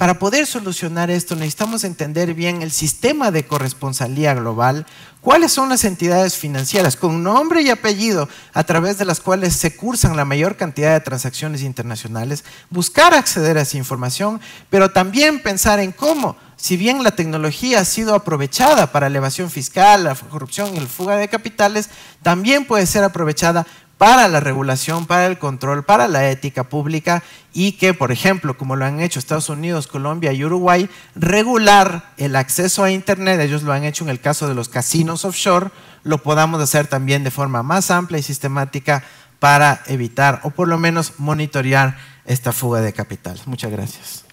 para poder solucionar esto necesitamos entender bien el sistema de corresponsalía global, cuáles son las entidades financieras con nombre y apellido a través de las cuales se cursan la mayor cantidad de transacciones internacionales, buscar acceder a esa información, pero también pensar en cómo, si bien la tecnología ha sido aprovechada para elevación fiscal, la corrupción y el fuga de capitales, también puede ser aprovechada para la regulación, para el control, para la ética pública y que, por ejemplo, como lo han hecho Estados Unidos, Colombia y Uruguay, regular el acceso a Internet, ellos lo han hecho en el caso de los casinos offshore, lo podamos hacer también de forma más amplia y sistemática para evitar o por lo menos monitorear esta fuga de capital. Muchas gracias.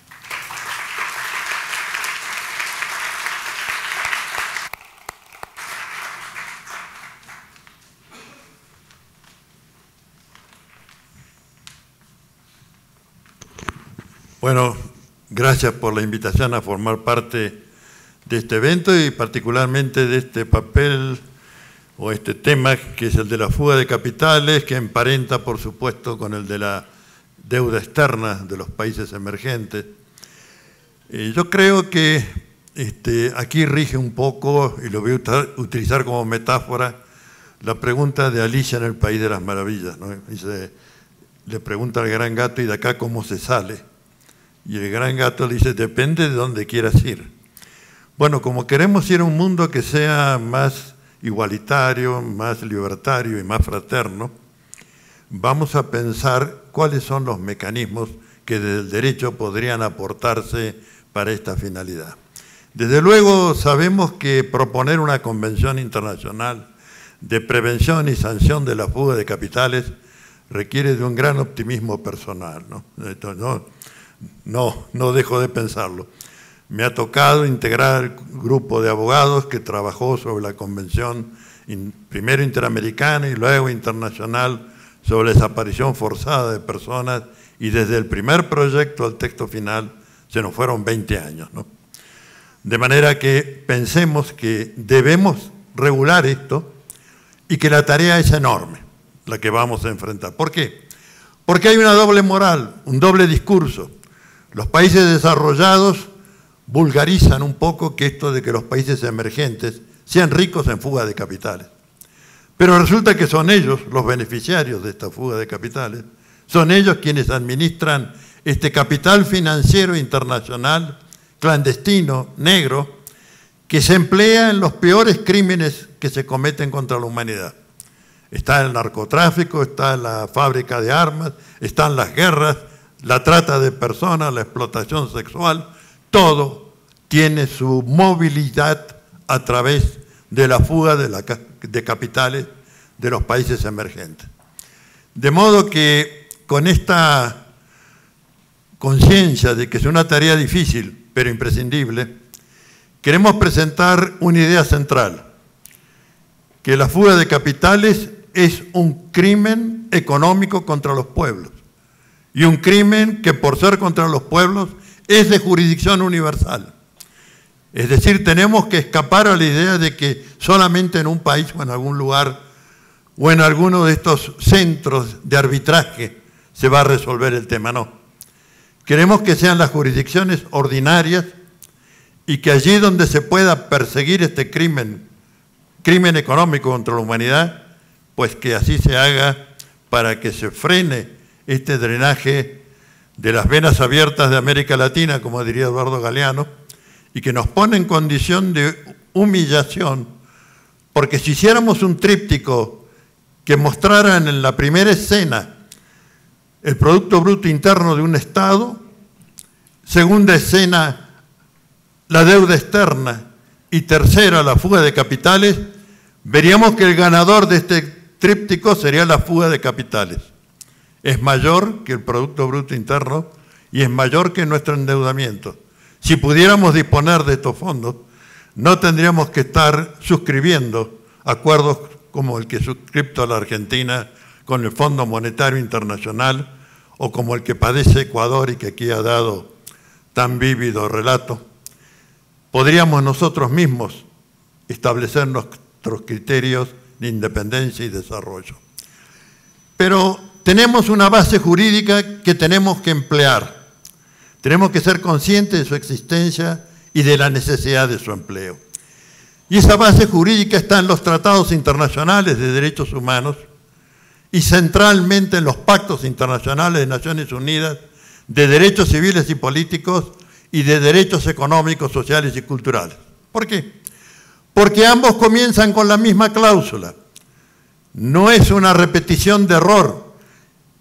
Bueno, gracias por la invitación a formar parte de este evento y particularmente de este papel o este tema que es el de la fuga de capitales, que emparenta por supuesto con el de la deuda externa de los países emergentes. Eh, yo creo que este, aquí rige un poco, y lo voy a utilizar como metáfora, la pregunta de Alicia en el País de las Maravillas. ¿no? Dice, le pregunta al gran gato, ¿y de acá cómo se sale? Y el gran gato dice, depende de dónde quieras ir. Bueno, como queremos ir a un mundo que sea más igualitario, más libertario y más fraterno, vamos a pensar cuáles son los mecanismos que desde el derecho podrían aportarse para esta finalidad. Desde luego sabemos que proponer una convención internacional de prevención y sanción de la fuga de capitales requiere de un gran optimismo personal. ¿no? No, no dejo de pensarlo. Me ha tocado integrar el grupo de abogados que trabajó sobre la Convención primero interamericana y luego internacional sobre la desaparición forzada de personas y desde el primer proyecto al texto final se nos fueron 20 años. De manera que pensemos que debemos regular esto y que la tarea es enorme, la que vamos a enfrentar. ¿Por qué? Porque hay una doble moral, un doble discurso. Los países desarrollados vulgarizan un poco que esto de que los países emergentes sean ricos en fuga de capitales. Pero resulta que son ellos los beneficiarios de esta fuga de capitales, son ellos quienes administran este capital financiero internacional clandestino, negro, que se emplea en los peores crímenes que se cometen contra la humanidad. Está el narcotráfico, está la fábrica de armas, están las guerras, la trata de personas, la explotación sexual, todo tiene su movilidad a través de la fuga de, capitales de los países emergentes. De modo que con esta conciencia de que es una tarea difícil, pero imprescindible, queremos presentar una idea central, que la fuga de capitales es un crimen económico contra los pueblos y un crimen que por ser contra los pueblos es de jurisdicción universal. Es decir, tenemos que escapar a la idea de que solamente en un país o en algún lugar o en alguno de estos centros de arbitraje se va a resolver el tema, no. Queremos que sean las jurisdicciones ordinarias y que allí donde se pueda perseguir este crimen, crimen económico contra la humanidad, pues que así se haga para que se frene este drenaje de las venas abiertas de América Latina, como diría Eduardo Galeano, y que nos pone en condición de humillación, porque si hiciéramos un tríptico que mostrara en la primera escena el Producto Bruto Interno de un Estado, segunda escena la deuda externa y tercera la fuga de capitales, veríamos que el ganador de este tríptico sería la fuga de capitales es mayor que el Producto Bruto Interno y es mayor que nuestro endeudamiento. Si pudiéramos disponer de estos fondos, no tendríamos que estar suscribiendo acuerdos como el que suscripto a la Argentina con el Fondo Monetario Internacional o como el que padece Ecuador y que aquí ha dado tan vívido relato. Podríamos nosotros mismos establecer nuestros criterios de independencia y desarrollo. Pero tenemos una base jurídica que tenemos que emplear. Tenemos que ser conscientes de su existencia y de la necesidad de su empleo. Y esa base jurídica está en los tratados internacionales de derechos humanos y centralmente en los pactos internacionales de Naciones Unidas de derechos civiles y políticos y de derechos económicos, sociales y culturales. ¿Por qué? Porque ambos comienzan con la misma cláusula. No es una repetición de error,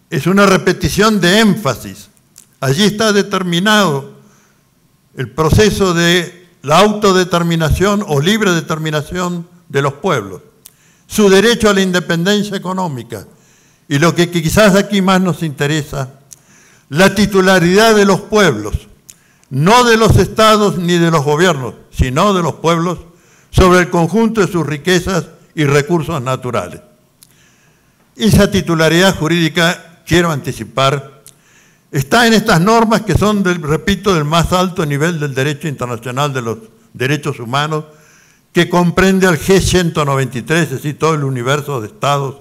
es una repetición de énfasis. Allí está determinado el proceso de la autodeterminación o libre determinación de los pueblos, su derecho a la independencia económica y lo que quizás aquí más nos interesa, la titularidad de los pueblos, no de los estados ni de los gobiernos, sino de los pueblos, sobre el conjunto de sus riquezas y recursos naturales. Esa titularidad jurídica quiero anticipar, está en estas normas que son, del, repito, del más alto nivel del derecho internacional de los derechos humanos, que comprende al G193, es decir, todo el universo de estados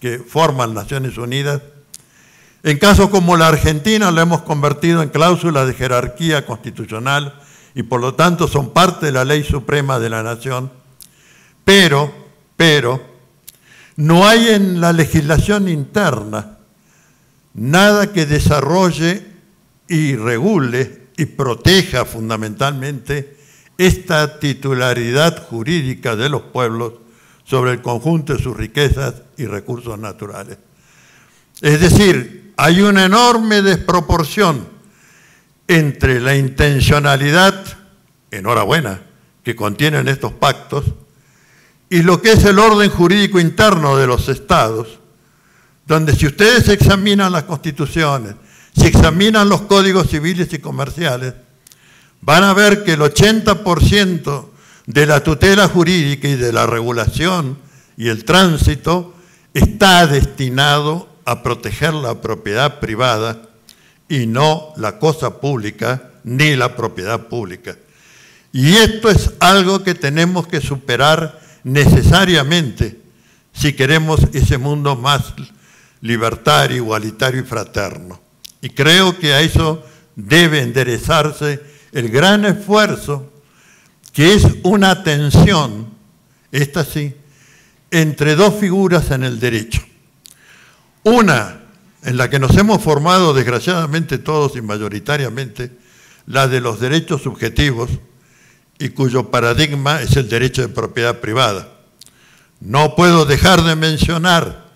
que forman Naciones Unidas. En casos como la Argentina lo hemos convertido en cláusula de jerarquía constitucional y por lo tanto son parte de la ley suprema de la nación. Pero, pero, no hay en la legislación interna nada que desarrolle y regule y proteja fundamentalmente esta titularidad jurídica de los pueblos sobre el conjunto de sus riquezas y recursos naturales. Es decir, hay una enorme desproporción entre la intencionalidad, enhorabuena, que contienen estos pactos, y lo que es el orden jurídico interno de los estados, donde si ustedes examinan las constituciones, si examinan los códigos civiles y comerciales, van a ver que el 80% de la tutela jurídica y de la regulación y el tránsito está destinado a proteger la propiedad privada y no la cosa pública ni la propiedad pública. Y esto es algo que tenemos que superar necesariamente si queremos ese mundo más libertario, igualitario y fraterno. Y creo que a eso debe enderezarse el gran esfuerzo que es una tensión, esta sí, entre dos figuras en el derecho. Una en la que nos hemos formado desgraciadamente todos y mayoritariamente, la de los derechos subjetivos y cuyo paradigma es el derecho de propiedad privada. No puedo dejar de mencionar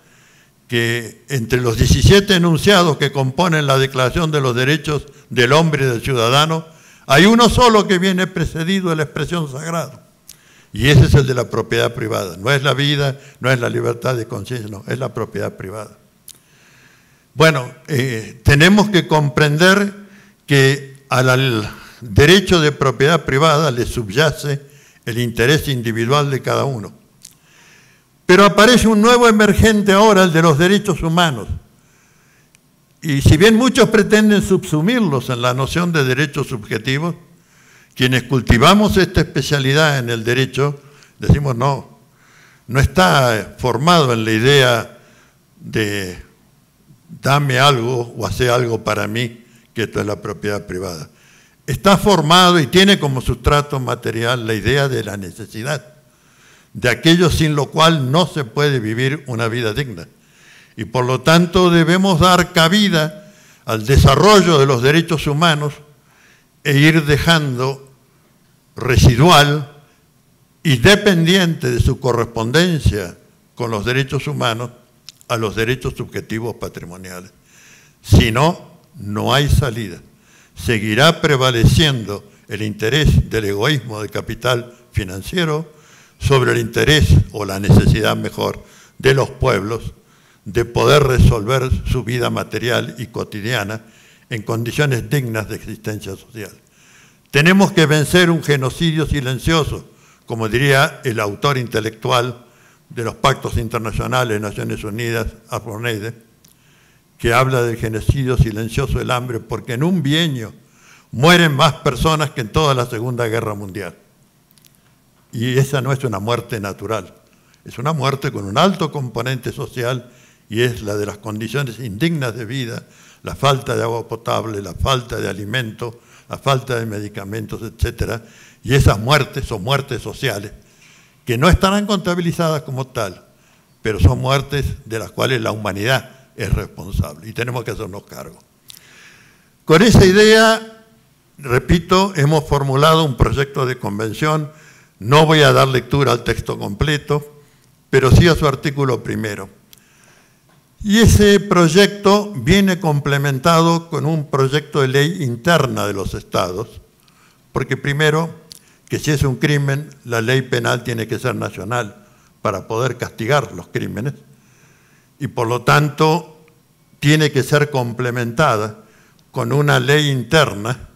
que entre los 17 enunciados que componen la Declaración de los Derechos del Hombre y del Ciudadano, hay uno solo que viene precedido de la expresión sagrada. Y ese es el de la propiedad privada. No es la vida, no es la libertad de conciencia, no, es la propiedad privada. Bueno, eh, tenemos que comprender que al derecho de propiedad privada le subyace el interés individual de cada uno. Pero aparece un nuevo emergente ahora, el de los derechos humanos. Y si bien muchos pretenden subsumirlos en la noción de derechos subjetivos, quienes cultivamos esta especialidad en el derecho, decimos no, no está formado en la idea de dame algo o hace algo para mí, que esto es la propiedad privada. Está formado y tiene como sustrato material la idea de la necesidad de aquello sin lo cual no se puede vivir una vida digna. Y por lo tanto debemos dar cabida al desarrollo de los derechos humanos e ir dejando residual y dependiente de su correspondencia con los derechos humanos a los derechos subjetivos patrimoniales. Si no, no hay salida. Seguirá prevaleciendo el interés del egoísmo del capital financiero, sobre el interés o la necesidad mejor de los pueblos de poder resolver su vida material y cotidiana en condiciones dignas de existencia social. Tenemos que vencer un genocidio silencioso, como diría el autor intelectual de los pactos internacionales de Naciones Unidas, Neide, que habla del genocidio silencioso del hambre, porque en un bienio mueren más personas que en toda la Segunda Guerra Mundial. Y esa no es una muerte natural, es una muerte con un alto componente social y es la de las condiciones indignas de vida, la falta de agua potable, la falta de alimento, la falta de medicamentos, etc. Y esas muertes son muertes sociales, que no estarán contabilizadas como tal, pero son muertes de las cuales la humanidad es responsable y tenemos que hacernos cargo. Con esa idea, repito, hemos formulado un proyecto de convención no voy a dar lectura al texto completo, pero sí a su artículo primero. Y ese proyecto viene complementado con un proyecto de ley interna de los estados, porque primero, que si es un crimen, la ley penal tiene que ser nacional para poder castigar los crímenes, y por lo tanto tiene que ser complementada con una ley interna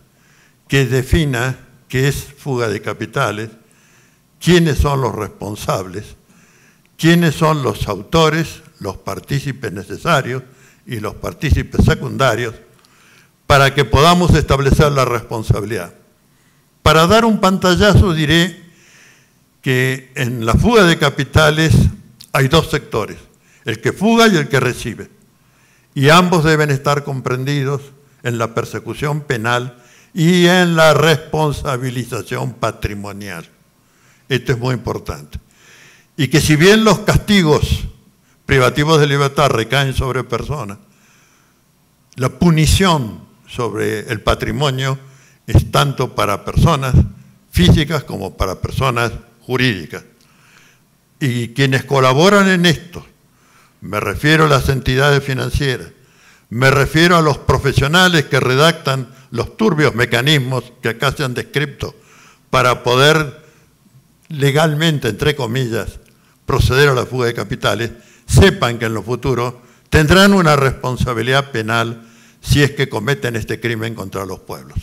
que defina qué es fuga de capitales, quiénes son los responsables, quiénes son los autores, los partícipes necesarios y los partícipes secundarios, para que podamos establecer la responsabilidad. Para dar un pantallazo diré que en la fuga de capitales hay dos sectores, el que fuga y el que recibe, y ambos deben estar comprendidos en la persecución penal y en la responsabilización patrimonial. Esto es muy importante. Y que si bien los castigos privativos de libertad recaen sobre personas, la punición sobre el patrimonio es tanto para personas físicas como para personas jurídicas. Y quienes colaboran en esto, me refiero a las entidades financieras, me refiero a los profesionales que redactan los turbios mecanismos que acá se han descrito para poder legalmente, entre comillas, proceder a la fuga de capitales, sepan que en lo futuro tendrán una responsabilidad penal si es que cometen este crimen contra los pueblos.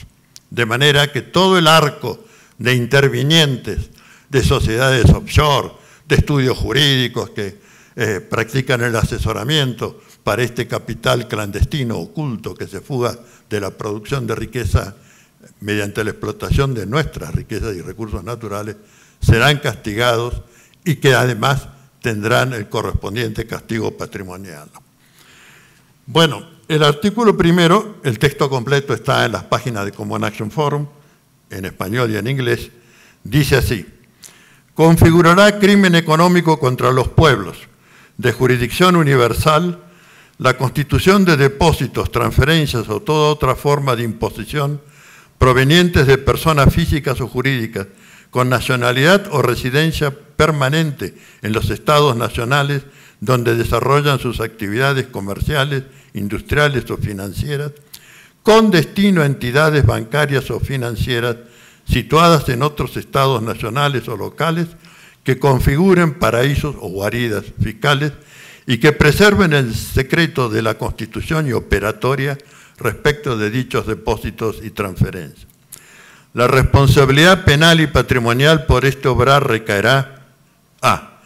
De manera que todo el arco de intervinientes, de sociedades offshore, de estudios jurídicos que eh, practican el asesoramiento para este capital clandestino oculto que se fuga de la producción de riqueza mediante la explotación de nuestras riquezas y recursos naturales, serán castigados y que además tendrán el correspondiente castigo patrimonial. Bueno, el artículo primero, el texto completo está en las páginas de Common Action Forum, en español y en inglés, dice así, configurará crimen económico contra los pueblos de jurisdicción universal la constitución de depósitos, transferencias o toda otra forma de imposición provenientes de personas físicas o jurídicas con nacionalidad o residencia permanente en los estados nacionales donde desarrollan sus actividades comerciales, industriales o financieras, con destino a entidades bancarias o financieras situadas en otros estados nacionales o locales que configuren paraísos o guaridas fiscales y que preserven el secreto de la constitución y operatoria respecto de dichos depósitos y transferencias. La responsabilidad penal y patrimonial por este obrar recaerá A.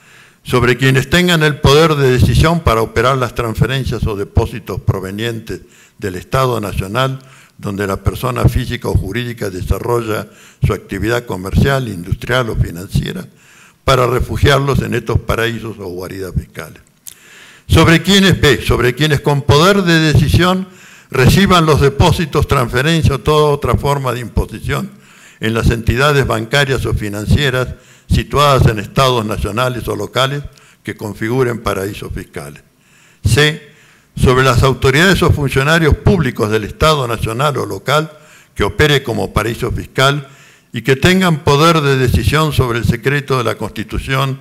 Sobre quienes tengan el poder de decisión para operar las transferencias o depósitos provenientes del Estado Nacional, donde la persona física o jurídica desarrolla su actividad comercial, industrial o financiera, para refugiarlos en estos paraísos o guaridas fiscales. Sobre quienes, B, sobre quienes con poder de decisión reciban los depósitos, transferencias o toda otra forma de imposición en las entidades bancarias o financieras situadas en estados nacionales o locales que configuren paraísos fiscales. C. Sobre las autoridades o funcionarios públicos del Estado nacional o local que opere como paraíso fiscal y que tengan poder de decisión sobre el secreto de la Constitución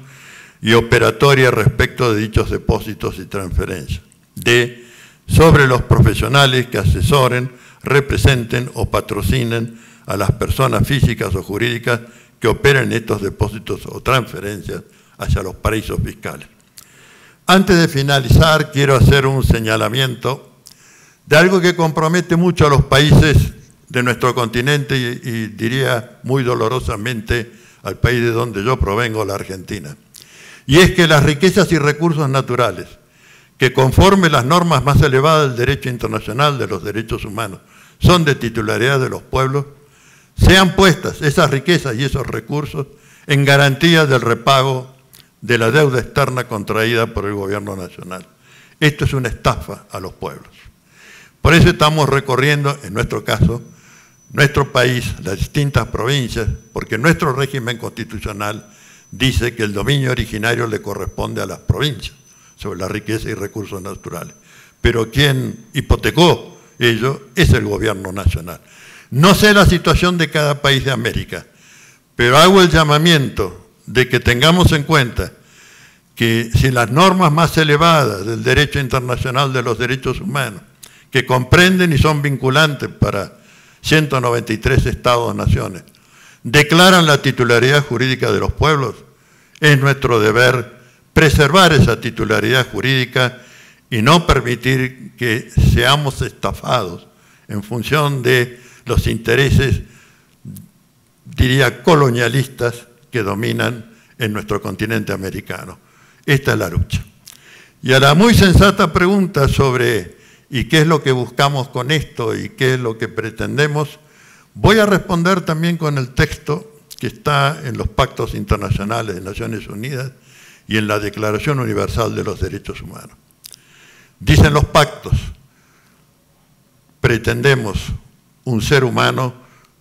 y operatoria respecto de dichos depósitos y transferencias. D. Sobre los profesionales que asesoren, representen o patrocinen a las personas físicas o jurídicas que operan estos depósitos o transferencias hacia los paraísos fiscales. Antes de finalizar, quiero hacer un señalamiento de algo que compromete mucho a los países de nuestro continente y, diría muy dolorosamente al país de donde yo provengo, la Argentina. Y es que las riquezas y recursos naturales, que conforme las normas más elevadas del derecho internacional de los derechos humanos, son de titularidad de los pueblos, sean puestas esas riquezas y esos recursos en garantía del repago de la deuda externa contraída por el gobierno nacional. Esto es una estafa a los pueblos. Por eso estamos recorriendo, en nuestro caso, nuestro país, las distintas provincias, porque nuestro régimen constitucional dice que el dominio originario le corresponde a las provincias sobre la riqueza y recursos naturales. Pero quien hipotecó ello es el gobierno nacional. No sé la situación de cada país de América, pero hago el llamamiento de que tengamos en cuenta que si las normas más elevadas del derecho internacional de los derechos humanos, que comprenden y son vinculantes para 193 estados-naciones, declaran la titularidad jurídica de los pueblos, es nuestro deber preservar esa titularidad jurídica y no permitir que seamos estafados en función de los intereses, diría, colonialistas que dominan en nuestro continente americano. Esta es la lucha. Y a la muy sensata pregunta sobre ¿y qué es lo que buscamos con esto y qué es lo que pretendemos? Voy a responder también con el texto que está en los pactos internacionales de Naciones Unidas y en la Declaración Universal de los Derechos Humanos. Dicen los pactos, pretendemos un ser humano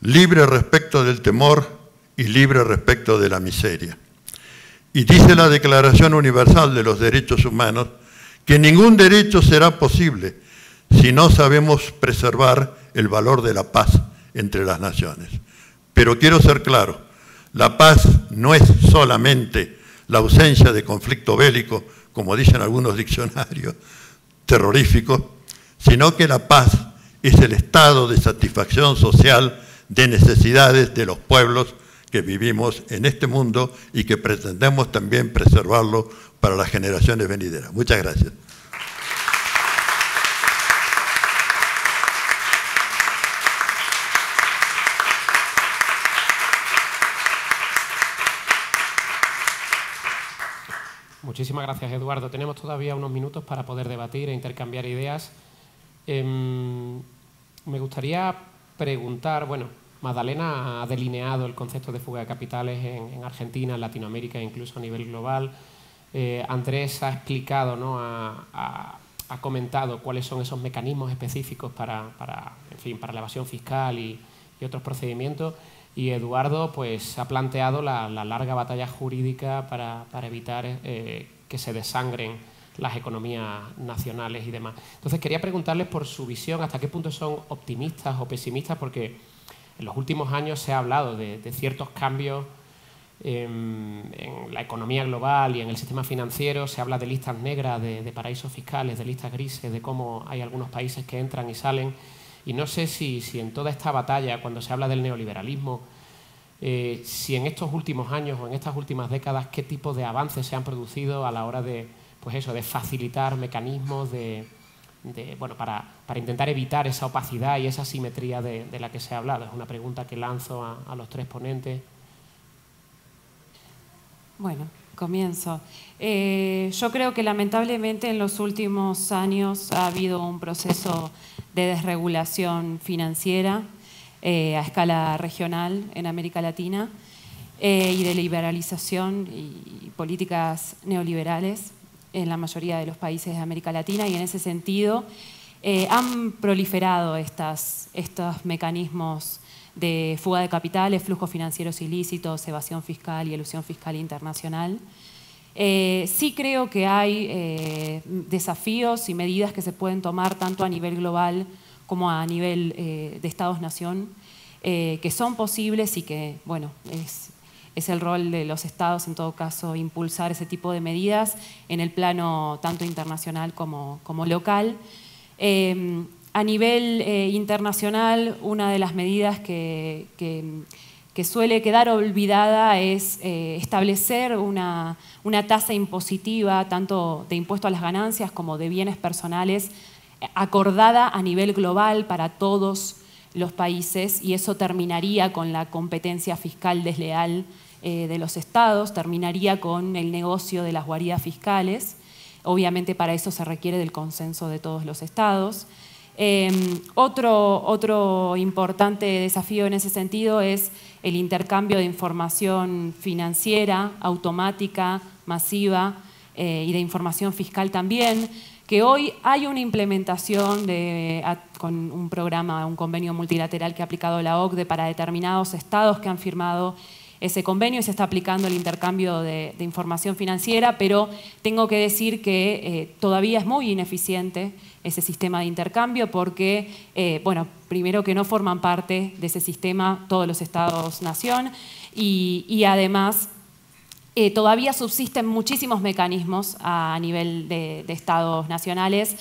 libre respecto del temor y libre respecto de la miseria. Y dice la Declaración Universal de los Derechos Humanos que ningún derecho será posible si no sabemos preservar el valor de la paz entre las naciones. Pero quiero ser claro, la paz no es solamente la ausencia de conflicto bélico, como dicen algunos diccionarios terroríficos, sino que la paz es el estado de satisfacción social de necesidades de los pueblos que vivimos en este mundo y que pretendemos también preservarlo para las generaciones venideras. Muchas gracias. Muchísimas gracias, Eduardo. Tenemos todavía unos minutos para poder debatir e intercambiar ideas. Em, me gustaría preguntar, bueno, Magdalena ha delineado el concepto de fuga de capitales en, Argentina, en Latinoamérica e incluso a nivel global. Eh, Andrés ha explicado, ¿no? ha, comentado cuáles son esos mecanismos específicos para, en fin, para la evasión fiscal y, otros procedimientos. Y Eduardo pues, ha planteado la, larga batalla jurídica para, evitar eh, que se desangren las economías nacionales y demás. Entonces quería preguntarles por su visión, hasta qué punto son optimistas o pesimistas, porque en los últimos años se ha hablado de, ciertos cambios en, la economía global y en el sistema financiero, se habla de listas negras, de, paraísos fiscales, de listas grises, de cómo hay algunos países que entran y salen. Y no sé si, en toda esta batalla, cuando se habla del neoliberalismo, eh, si en estos últimos años o en estas últimas décadas, qué tipo de avances se han producido a la hora de, pues eso, de facilitar mecanismos de, bueno, para, para, intentar evitar esa opacidad y esa simetría de, la que se ha hablado. Es una pregunta que lanzo a, los tres ponentes. Bueno, comienzo. Eh, yo creo que lamentablemente en los últimos años ha habido un proceso de desregulación financiera eh, a escala regional en América Latina eh, y de liberalización y políticas neoliberales en la mayoría de los países de América Latina y en ese sentido eh, han proliferado estas, estos mecanismos de fuga de capitales, flujos financieros ilícitos, evasión fiscal y elusión fiscal internacional. Eh, sí creo que hay eh, desafíos y medidas que se pueden tomar tanto a nivel global como a nivel de Estados-Nación, que son posibles y que, bueno, es es el rol de los estados, en todo caso, impulsar ese tipo de medidas en el plano tanto internacional como, local. Em, a nivel eh, internacional, una de las medidas que, que, suele quedar olvidada es eh, establecer una, una tasa impositiva, tanto de impuesto a las ganancias como de bienes personales, acordada a nivel global para todos los países y eso terminaría con la competencia fiscal desleal eh, de los estados, terminaría con el negocio de las guaridas fiscales. Obviamente para eso se requiere del consenso de todos los estados. Em, otro, otro importante desafío en ese sentido es el intercambio de información financiera, automática, masiva eh, y de información fiscal también, que hoy hay una implementación de, con un programa, un convenio multilateral que ha aplicado la OCDE para determinados estados que han firmado ese convenio y se está aplicando el intercambio de, información financiera, pero tengo que decir que eh, todavía es muy ineficiente ese sistema de intercambio porque, eh, bueno, primero que no forman parte de ese sistema todos los estados-nación y, además eh, todavía subsisten muchísimos mecanismos a nivel de, estados nacionales.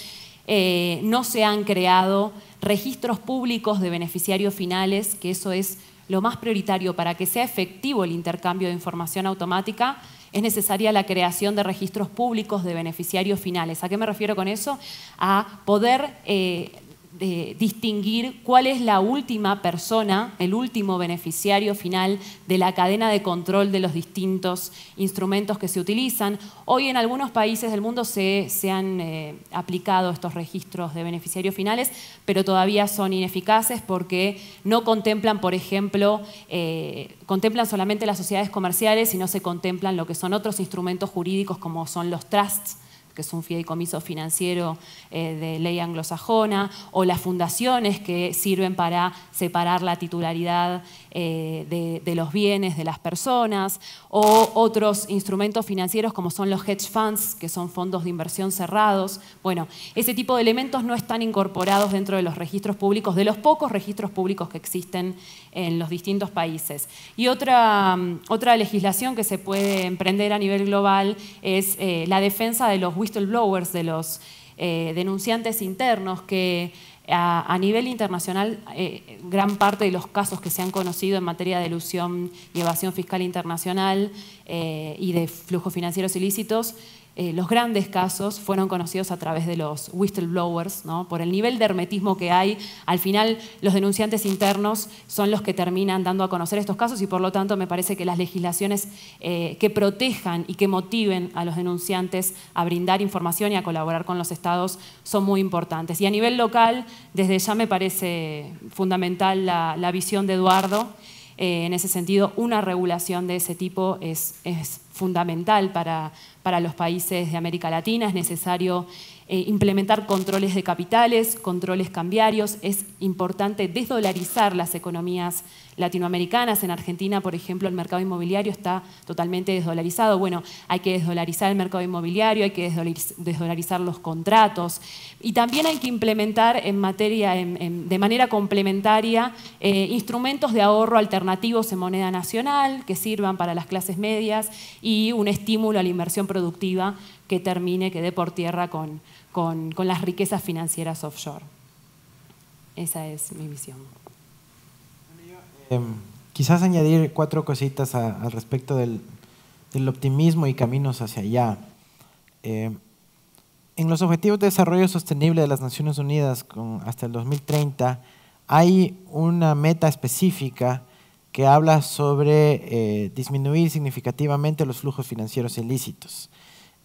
no se han creado registros públicos de beneficiarios finales, que eso es lo más prioritario para que sea efectivo el intercambio de información automática es necesaria la creación de registros públicos de beneficiarios finales. ¿A qué me refiero con eso? A poder eh, de distinguir cuál es la última persona, el último beneficiario final de la cadena de control de los distintos instrumentos que se utilizan. Hoy en algunos países del mundo se, han eh, aplicado estos registros de beneficiarios finales, pero todavía son ineficaces porque no contemplan, por ejemplo, eh, contemplan solamente las sociedades comerciales y no se contemplan lo que son otros instrumentos jurídicos como son los trusts que es un fideicomiso financiero eh, de ley anglosajona, o las fundaciones que sirven para separar la titularidad eh, de, de, los bienes de las personas, o otros instrumentos financieros como son los hedge funds, que son fondos de inversión cerrados. Bueno, ese tipo de elementos no están incorporados dentro de los registros públicos, de los pocos registros públicos que existen en los distintos países. Y otra, mm, otra legislación que se puede emprender a nivel global es eh, la defensa de los whistleblowers, de los eh, denunciantes internos que a, nivel internacional, eh, gran parte de los casos que se han conocido en materia de ilusión y evasión fiscal internacional y de flujos financieros ilícitos eh, los grandes casos fueron conocidos a través de los whistleblowers, ¿no? por el nivel de hermetismo que hay. Al final, los denunciantes internos son los que terminan dando a conocer estos casos y por lo tanto me parece que las legislaciones eh, que protejan y que motiven a los denunciantes a brindar información y a colaborar con los estados son muy importantes. Y a nivel local, desde ya me parece fundamental la, visión de Eduardo. Eh, en ese sentido, una regulación de ese tipo es fundamental para, para los países de América Latina. Es necesario eh, implementar controles de capitales, controles cambiarios. Es importante desdolarizar las economías latinoamericanas. En Argentina, por ejemplo, el mercado inmobiliario está totalmente desdolarizado. Bueno, hay que desdolarizar el mercado inmobiliario, hay que desdolarizar los contratos y también hay que implementar en materia, de manera complementaria eh, instrumentos de ahorro alternativos en moneda nacional que sirvan para las clases medias y un estímulo a la inversión productiva que termine, que dé por tierra con, con las riquezas financieras offshore. Esa es mi visión. Em, quizás añadir cuatro cositas al respecto del, optimismo y caminos hacia allá. Em, en los Objetivos de Desarrollo Sostenible de las Naciones Unidas hasta el 2030 hay una meta específica que habla sobre eh, disminuir significativamente los flujos financieros ilícitos.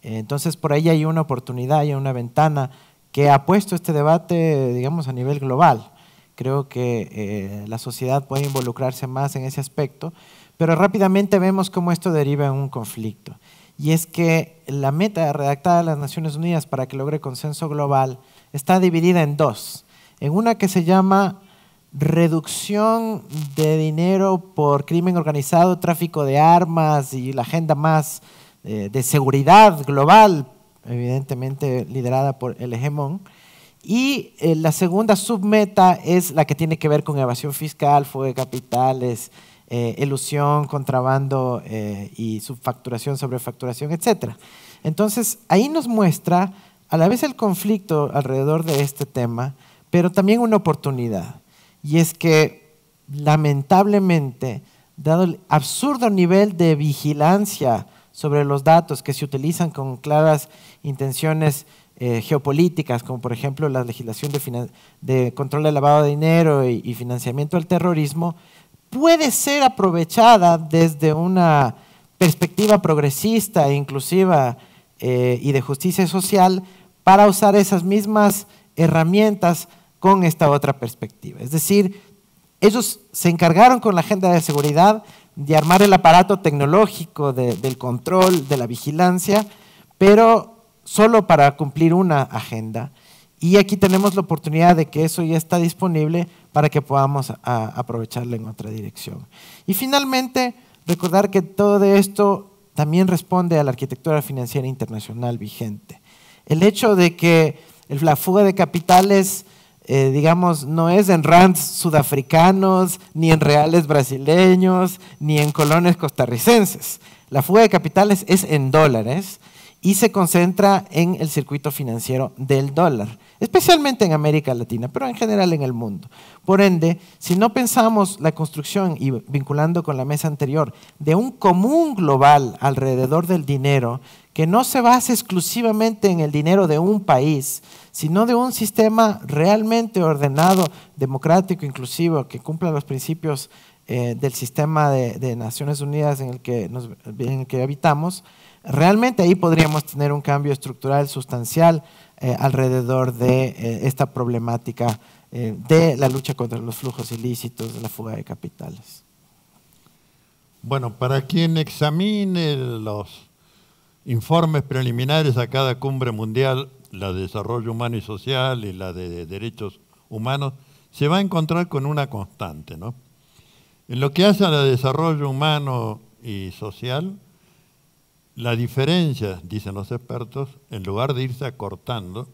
Eh, entonces, por ahí hay una oportunidad, y una ventana que ha puesto este debate, digamos, a nivel global. Creo que eh, la sociedad puede involucrarse más en ese aspecto, pero rápidamente vemos cómo esto deriva en un conflicto. Y es que la meta redactada de las Naciones Unidas para que logre consenso global está dividida en dos. En una que se llama reducción de dinero por crimen organizado, tráfico de armas y la agenda más eh, de seguridad global, evidentemente liderada por el hegemón. Y eh, la segunda submeta es la que tiene que ver con evasión fiscal, fuego de capitales, eh, elusión, contrabando eh, y subfacturación, sobrefacturación, etc. Entonces, ahí nos muestra a la vez el conflicto alrededor de este tema, pero también una oportunidad. Y es que, lamentablemente, dado el absurdo nivel de vigilancia sobre los datos que se utilizan con claras intenciones eh, geopolíticas, como por ejemplo la legislación de, control de lavado de dinero y, financiamiento al terrorismo, puede ser aprovechada desde una perspectiva progresista e inclusiva eh, y de justicia social para usar esas mismas herramientas con esta otra perspectiva. Es decir, ellos se encargaron con la agenda de seguridad de armar el aparato tecnológico del control, de la vigilancia, pero solo para cumplir una agenda. Y aquí tenemos la oportunidad de que eso ya está disponible para que podamos ah, aprovecharla en otra dirección. Y finalmente, recordar que todo esto también responde a la arquitectura financiera internacional vigente. El hecho de que la fuga de capitales, eh, digamos, no es en rands sudafricanos, ni en reales brasileños, ni en colones costarricenses. La fuga de capitales es en dólares y se concentra en el circuito financiero del dólar, especialmente en América Latina, pero en general en el mundo. Por ende, si no pensamos la construcción, y vinculando con la mesa anterior, de un común global alrededor del dinero, que no se base exclusivamente en el dinero de un país, sino de un sistema realmente ordenado, democrático, inclusivo, que cumpla los principios eh, del sistema de, Naciones Unidas en el que, en el que habitamos, Realmente ahí podríamos tener un cambio estructural sustancial eh, alrededor de eh, esta problemática eh, de la lucha contra los flujos ilícitos, de la fuga de capitales. Bueno, para quien examine los informes preliminares a cada cumbre mundial, la de desarrollo humano y social y la de derechos humanos, se va a encontrar con una constante. ¿no? En lo que hace al desarrollo humano y social, la diferencia, dicen los expertos, en lugar de irse acortando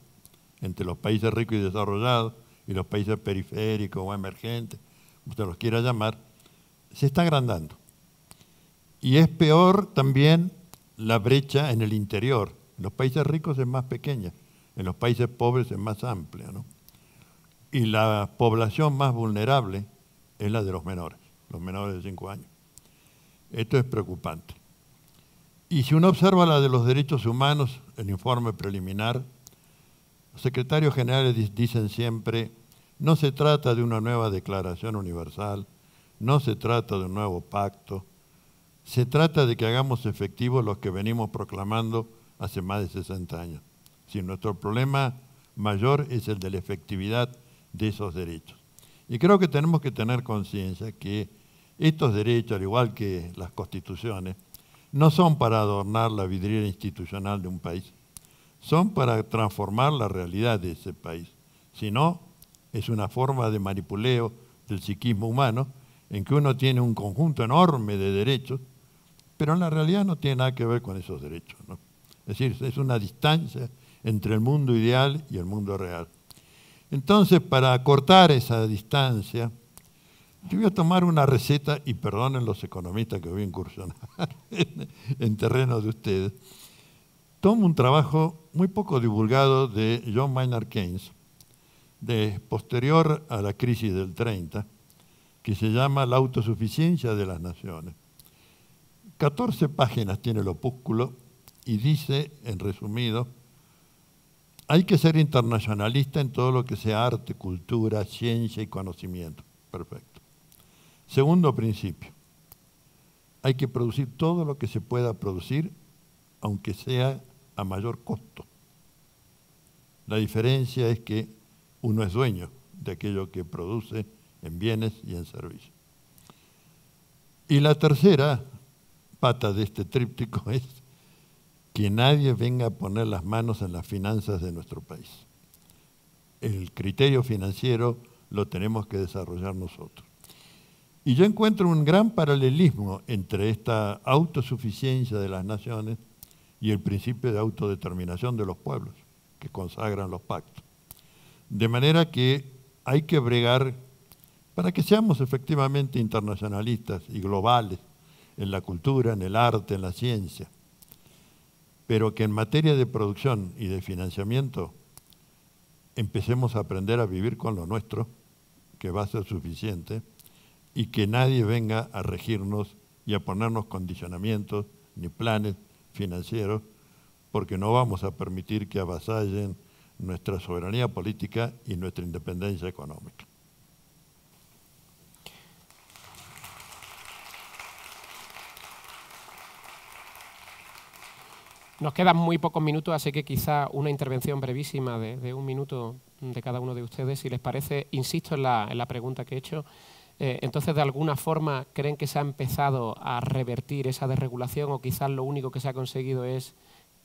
entre los países ricos y desarrollados y los países periféricos o emergentes, como usted los quiera llamar, se está agrandando. Y es peor también la brecha en el interior. En los países ricos es más pequeña, en los países pobres es más amplia. Y la población más vulnerable es la de los menores, los menores de 5 años. Esto es preocupante. Y si uno observa la de los derechos humanos, el informe preliminar, los secretarios generales dicen siempre, no se trata de una nueva declaración universal, no se trata de un nuevo pacto, se trata de que hagamos efectivos los que venimos proclamando hace más de 60 años. Si nuestro problema mayor es el de la efectividad de esos derechos. Y creo que tenemos que tener conciencia que estos derechos, al igual que las constituciones, no son para adornar la vidriera institucional de un país, son para transformar la realidad de ese país. Si no, es una forma de manipuleo del psiquismo humano en que uno tiene un conjunto enorme de derechos, pero en la realidad no tiene nada que ver con esos derechos. Es decir, es una distancia entre el mundo ideal y el mundo real. Entonces, para acortar esa distancia, yo voy a tomar una receta, y perdonen los economistas que voy a incursionar <laughs> en terreno de ustedes. Tomo un trabajo muy poco divulgado de John Maynard Keynes, de posterior a la crisis del 30, que se llama La autosuficiencia de las naciones. 14 páginas tiene el opúsculo y dice, en resumido, hay que ser internacionalista en todo lo que sea arte, cultura, ciencia y conocimiento. Perfecto. Segundo principio, hay que producir todo lo que se pueda producir, aunque sea a mayor costo. La diferencia es que uno es dueño de aquello que produce en bienes y en servicios. Y la tercera pata de este tríptico <laughs> es que nadie venga a poner las manos en las finanzas de nuestro país. El criterio financiero lo tenemos que desarrollar nosotros. Y yo encuentro un gran paralelismo entre esta autosuficiencia de las naciones y el principio de autodeterminación de los pueblos que consagran los pactos. De manera que hay que bregar para que seamos efectivamente internacionalistas y globales en la cultura, en el arte, en la ciencia, pero que en materia de producción y de financiamiento empecemos a aprender a vivir con lo nuestro, que va a ser suficiente, y que nadie venga a regirnos y a ponernos condicionamientos ni planes financieros, porque no vamos a permitir que avasallen nuestra soberanía política y nuestra independencia económica. Nos quedan muy pocos minutos, así que quizá una intervención brevísima de, un minuto de cada uno de ustedes, si les parece. Insisto en la pregunta que he hecho. Eh, entonces, de alguna forma, ¿creen que se ha empezado a revertir esa desregulación o quizás lo único que se ha conseguido es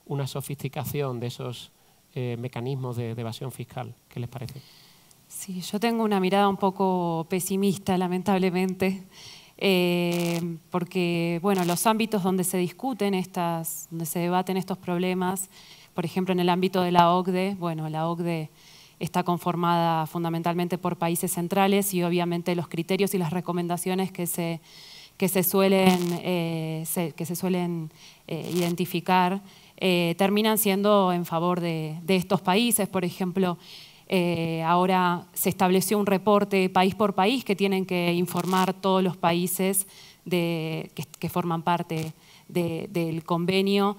una sofisticación de esos eh, mecanismos de, evasión fiscal? ¿Qué les parece? Sí, yo tengo una mirada un poco pesimista, lamentablemente, eh, porque bueno, los ámbitos donde se discuten estas, donde se debaten estos problemas, por ejemplo, en el ámbito de la OCDE, bueno, la OCDE está conformada fundamentalmente por países centrales y obviamente los criterios y las recomendaciones que se, que se suelen, eh, que se suelen eh, identificar eh, terminan siendo en favor de, estos países. Por ejemplo, ahora se estableció un reporte país por país que tienen que informar todos los países que, forman parte del convenio,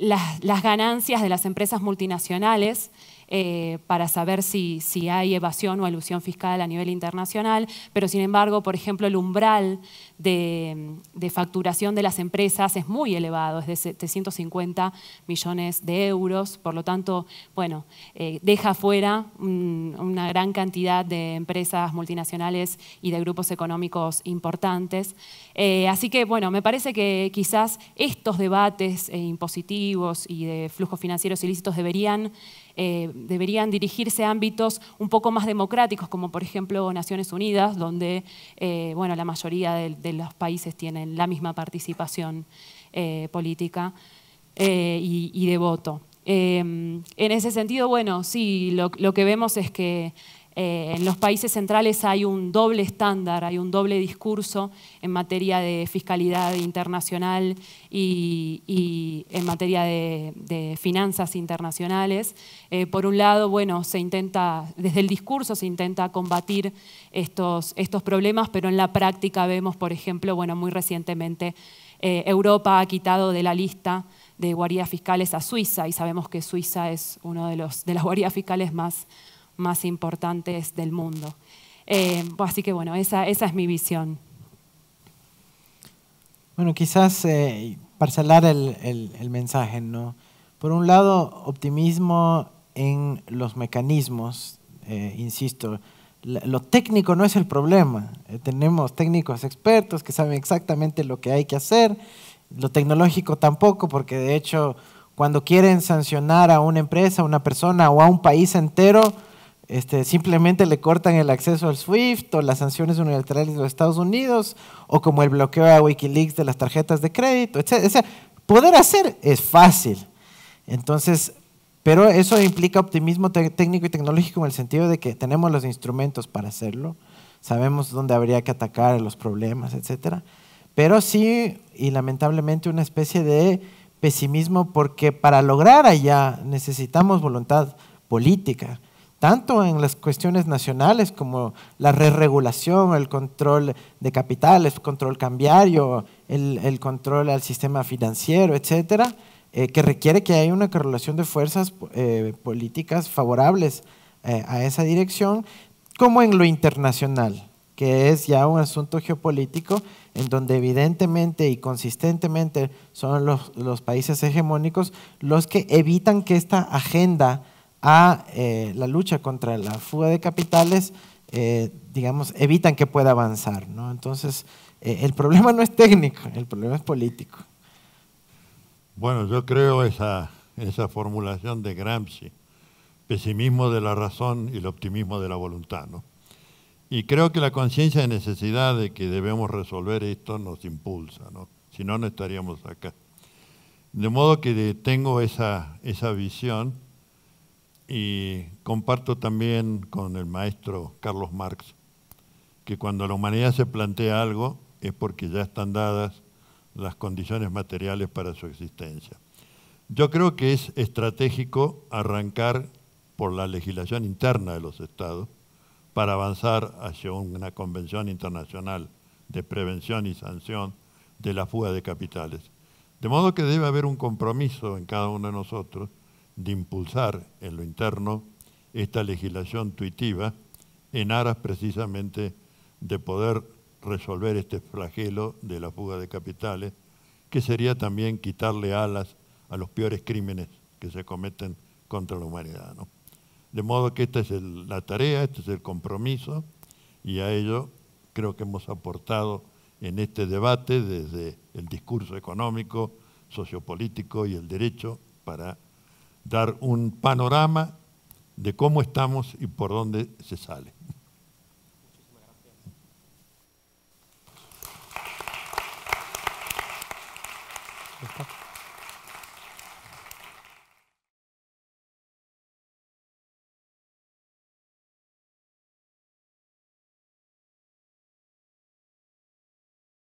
las ganancias de las empresas multinacionales eh, para saber si, hay evasión o elusión fiscal a nivel internacional, pero sin embargo, por ejemplo, el umbral de, facturación de las empresas es muy elevado, es de 750 millones de euros, por lo tanto, bueno, eh, deja fuera una gran cantidad de empresas multinacionales y de grupos económicos importantes. Eh, así que, bueno, me parece que quizás estos debates impositivos y de flujos financieros ilícitos deberían eh, deberían dirigirse a ámbitos un poco más democráticos, como por ejemplo Naciones Unidas, donde eh, bueno, la mayoría de, los países tienen la misma participación eh, política y, de voto. en ese sentido, bueno, sí, lo que vemos es que eh, en los países centrales hay un doble estándar, hay un doble discurso en materia de fiscalidad internacional y, en materia de, finanzas internacionales. Eh, por un lado, bueno, se intenta, desde el discurso se intenta combatir estos, estos problemas, pero en la práctica vemos, por ejemplo, bueno, muy recientemente eh, Europa ha quitado de la lista de guaridas fiscales a Suiza y sabemos que Suiza es uno de, de las guaridas fiscales más más importantes del mundo. Eh, así que bueno, esa, es mi visión. Bueno, quizás eh, parcelar el, mensaje, ¿no? Por un lado, optimismo en los mecanismos, eh, insisto, lo técnico no es el problema. tenemos técnicos expertos que saben exactamente lo que hay que hacer, lo tecnológico tampoco, porque de hecho cuando quieren sancionar a una empresa, a una persona o a un país entero, este, simplemente le cortan el acceso al SWIFT o las sanciones unilaterales de los Estados Unidos o como el bloqueo a Wikileaks de las tarjetas de crédito, etc. poder hacer es fácil. Entonces, pero eso implica optimismo técnico y tecnológico en el sentido de que tenemos los instrumentos para hacerlo, sabemos dónde habría que atacar los problemas, etc. Pero sí, y lamentablemente, una especie de pesimismo porque para lograr allá necesitamos voluntad política tanto en las cuestiones nacionales como la reregulación, regulación el control de capitales, control cambiario, el, control al sistema financiero, etcétera, eh, que requiere que haya una correlación de fuerzas eh, políticas favorables eh, a esa dirección, como en lo internacional, que es ya un asunto geopolítico en donde evidentemente y consistentemente son los países hegemónicos los que evitan que esta agenda a eh, la lucha contra la fuga de capitales, eh, digamos, evitan que pueda avanzar. ¿no? Entonces, eh, el problema no es técnico, el problema es político. Bueno, yo creo esa, esa formulación de Gramsci, pesimismo de la razón y el optimismo de la voluntad. Y creo que la conciencia de necesidad de que debemos resolver esto nos impulsa, si no, no estaríamos acá. De modo que tengo esa visión y comparto también con el maestro Carlos Marx que cuando la humanidad se plantea algo es porque ya están dadas las condiciones materiales para su existencia. Yo creo que es estratégico arrancar por la legislación interna de los estados para avanzar hacia una convención internacional de prevención y sanción de la fuga de capitales. De modo que debe haber un compromiso en cada uno de nosotros de impulsar en lo interno esta legislación tuitiva en aras precisamente de poder resolver este flagelo de la fuga de capitales, que sería también quitarle alas a los peores crímenes que se cometen contra la humanidad. De modo que esta es la tarea, este es el compromiso, y a ello creo que hemos aportado en este debate desde el discurso económico, sociopolítico y el derecho para dar un panorama de cómo estamos y por dónde se sale.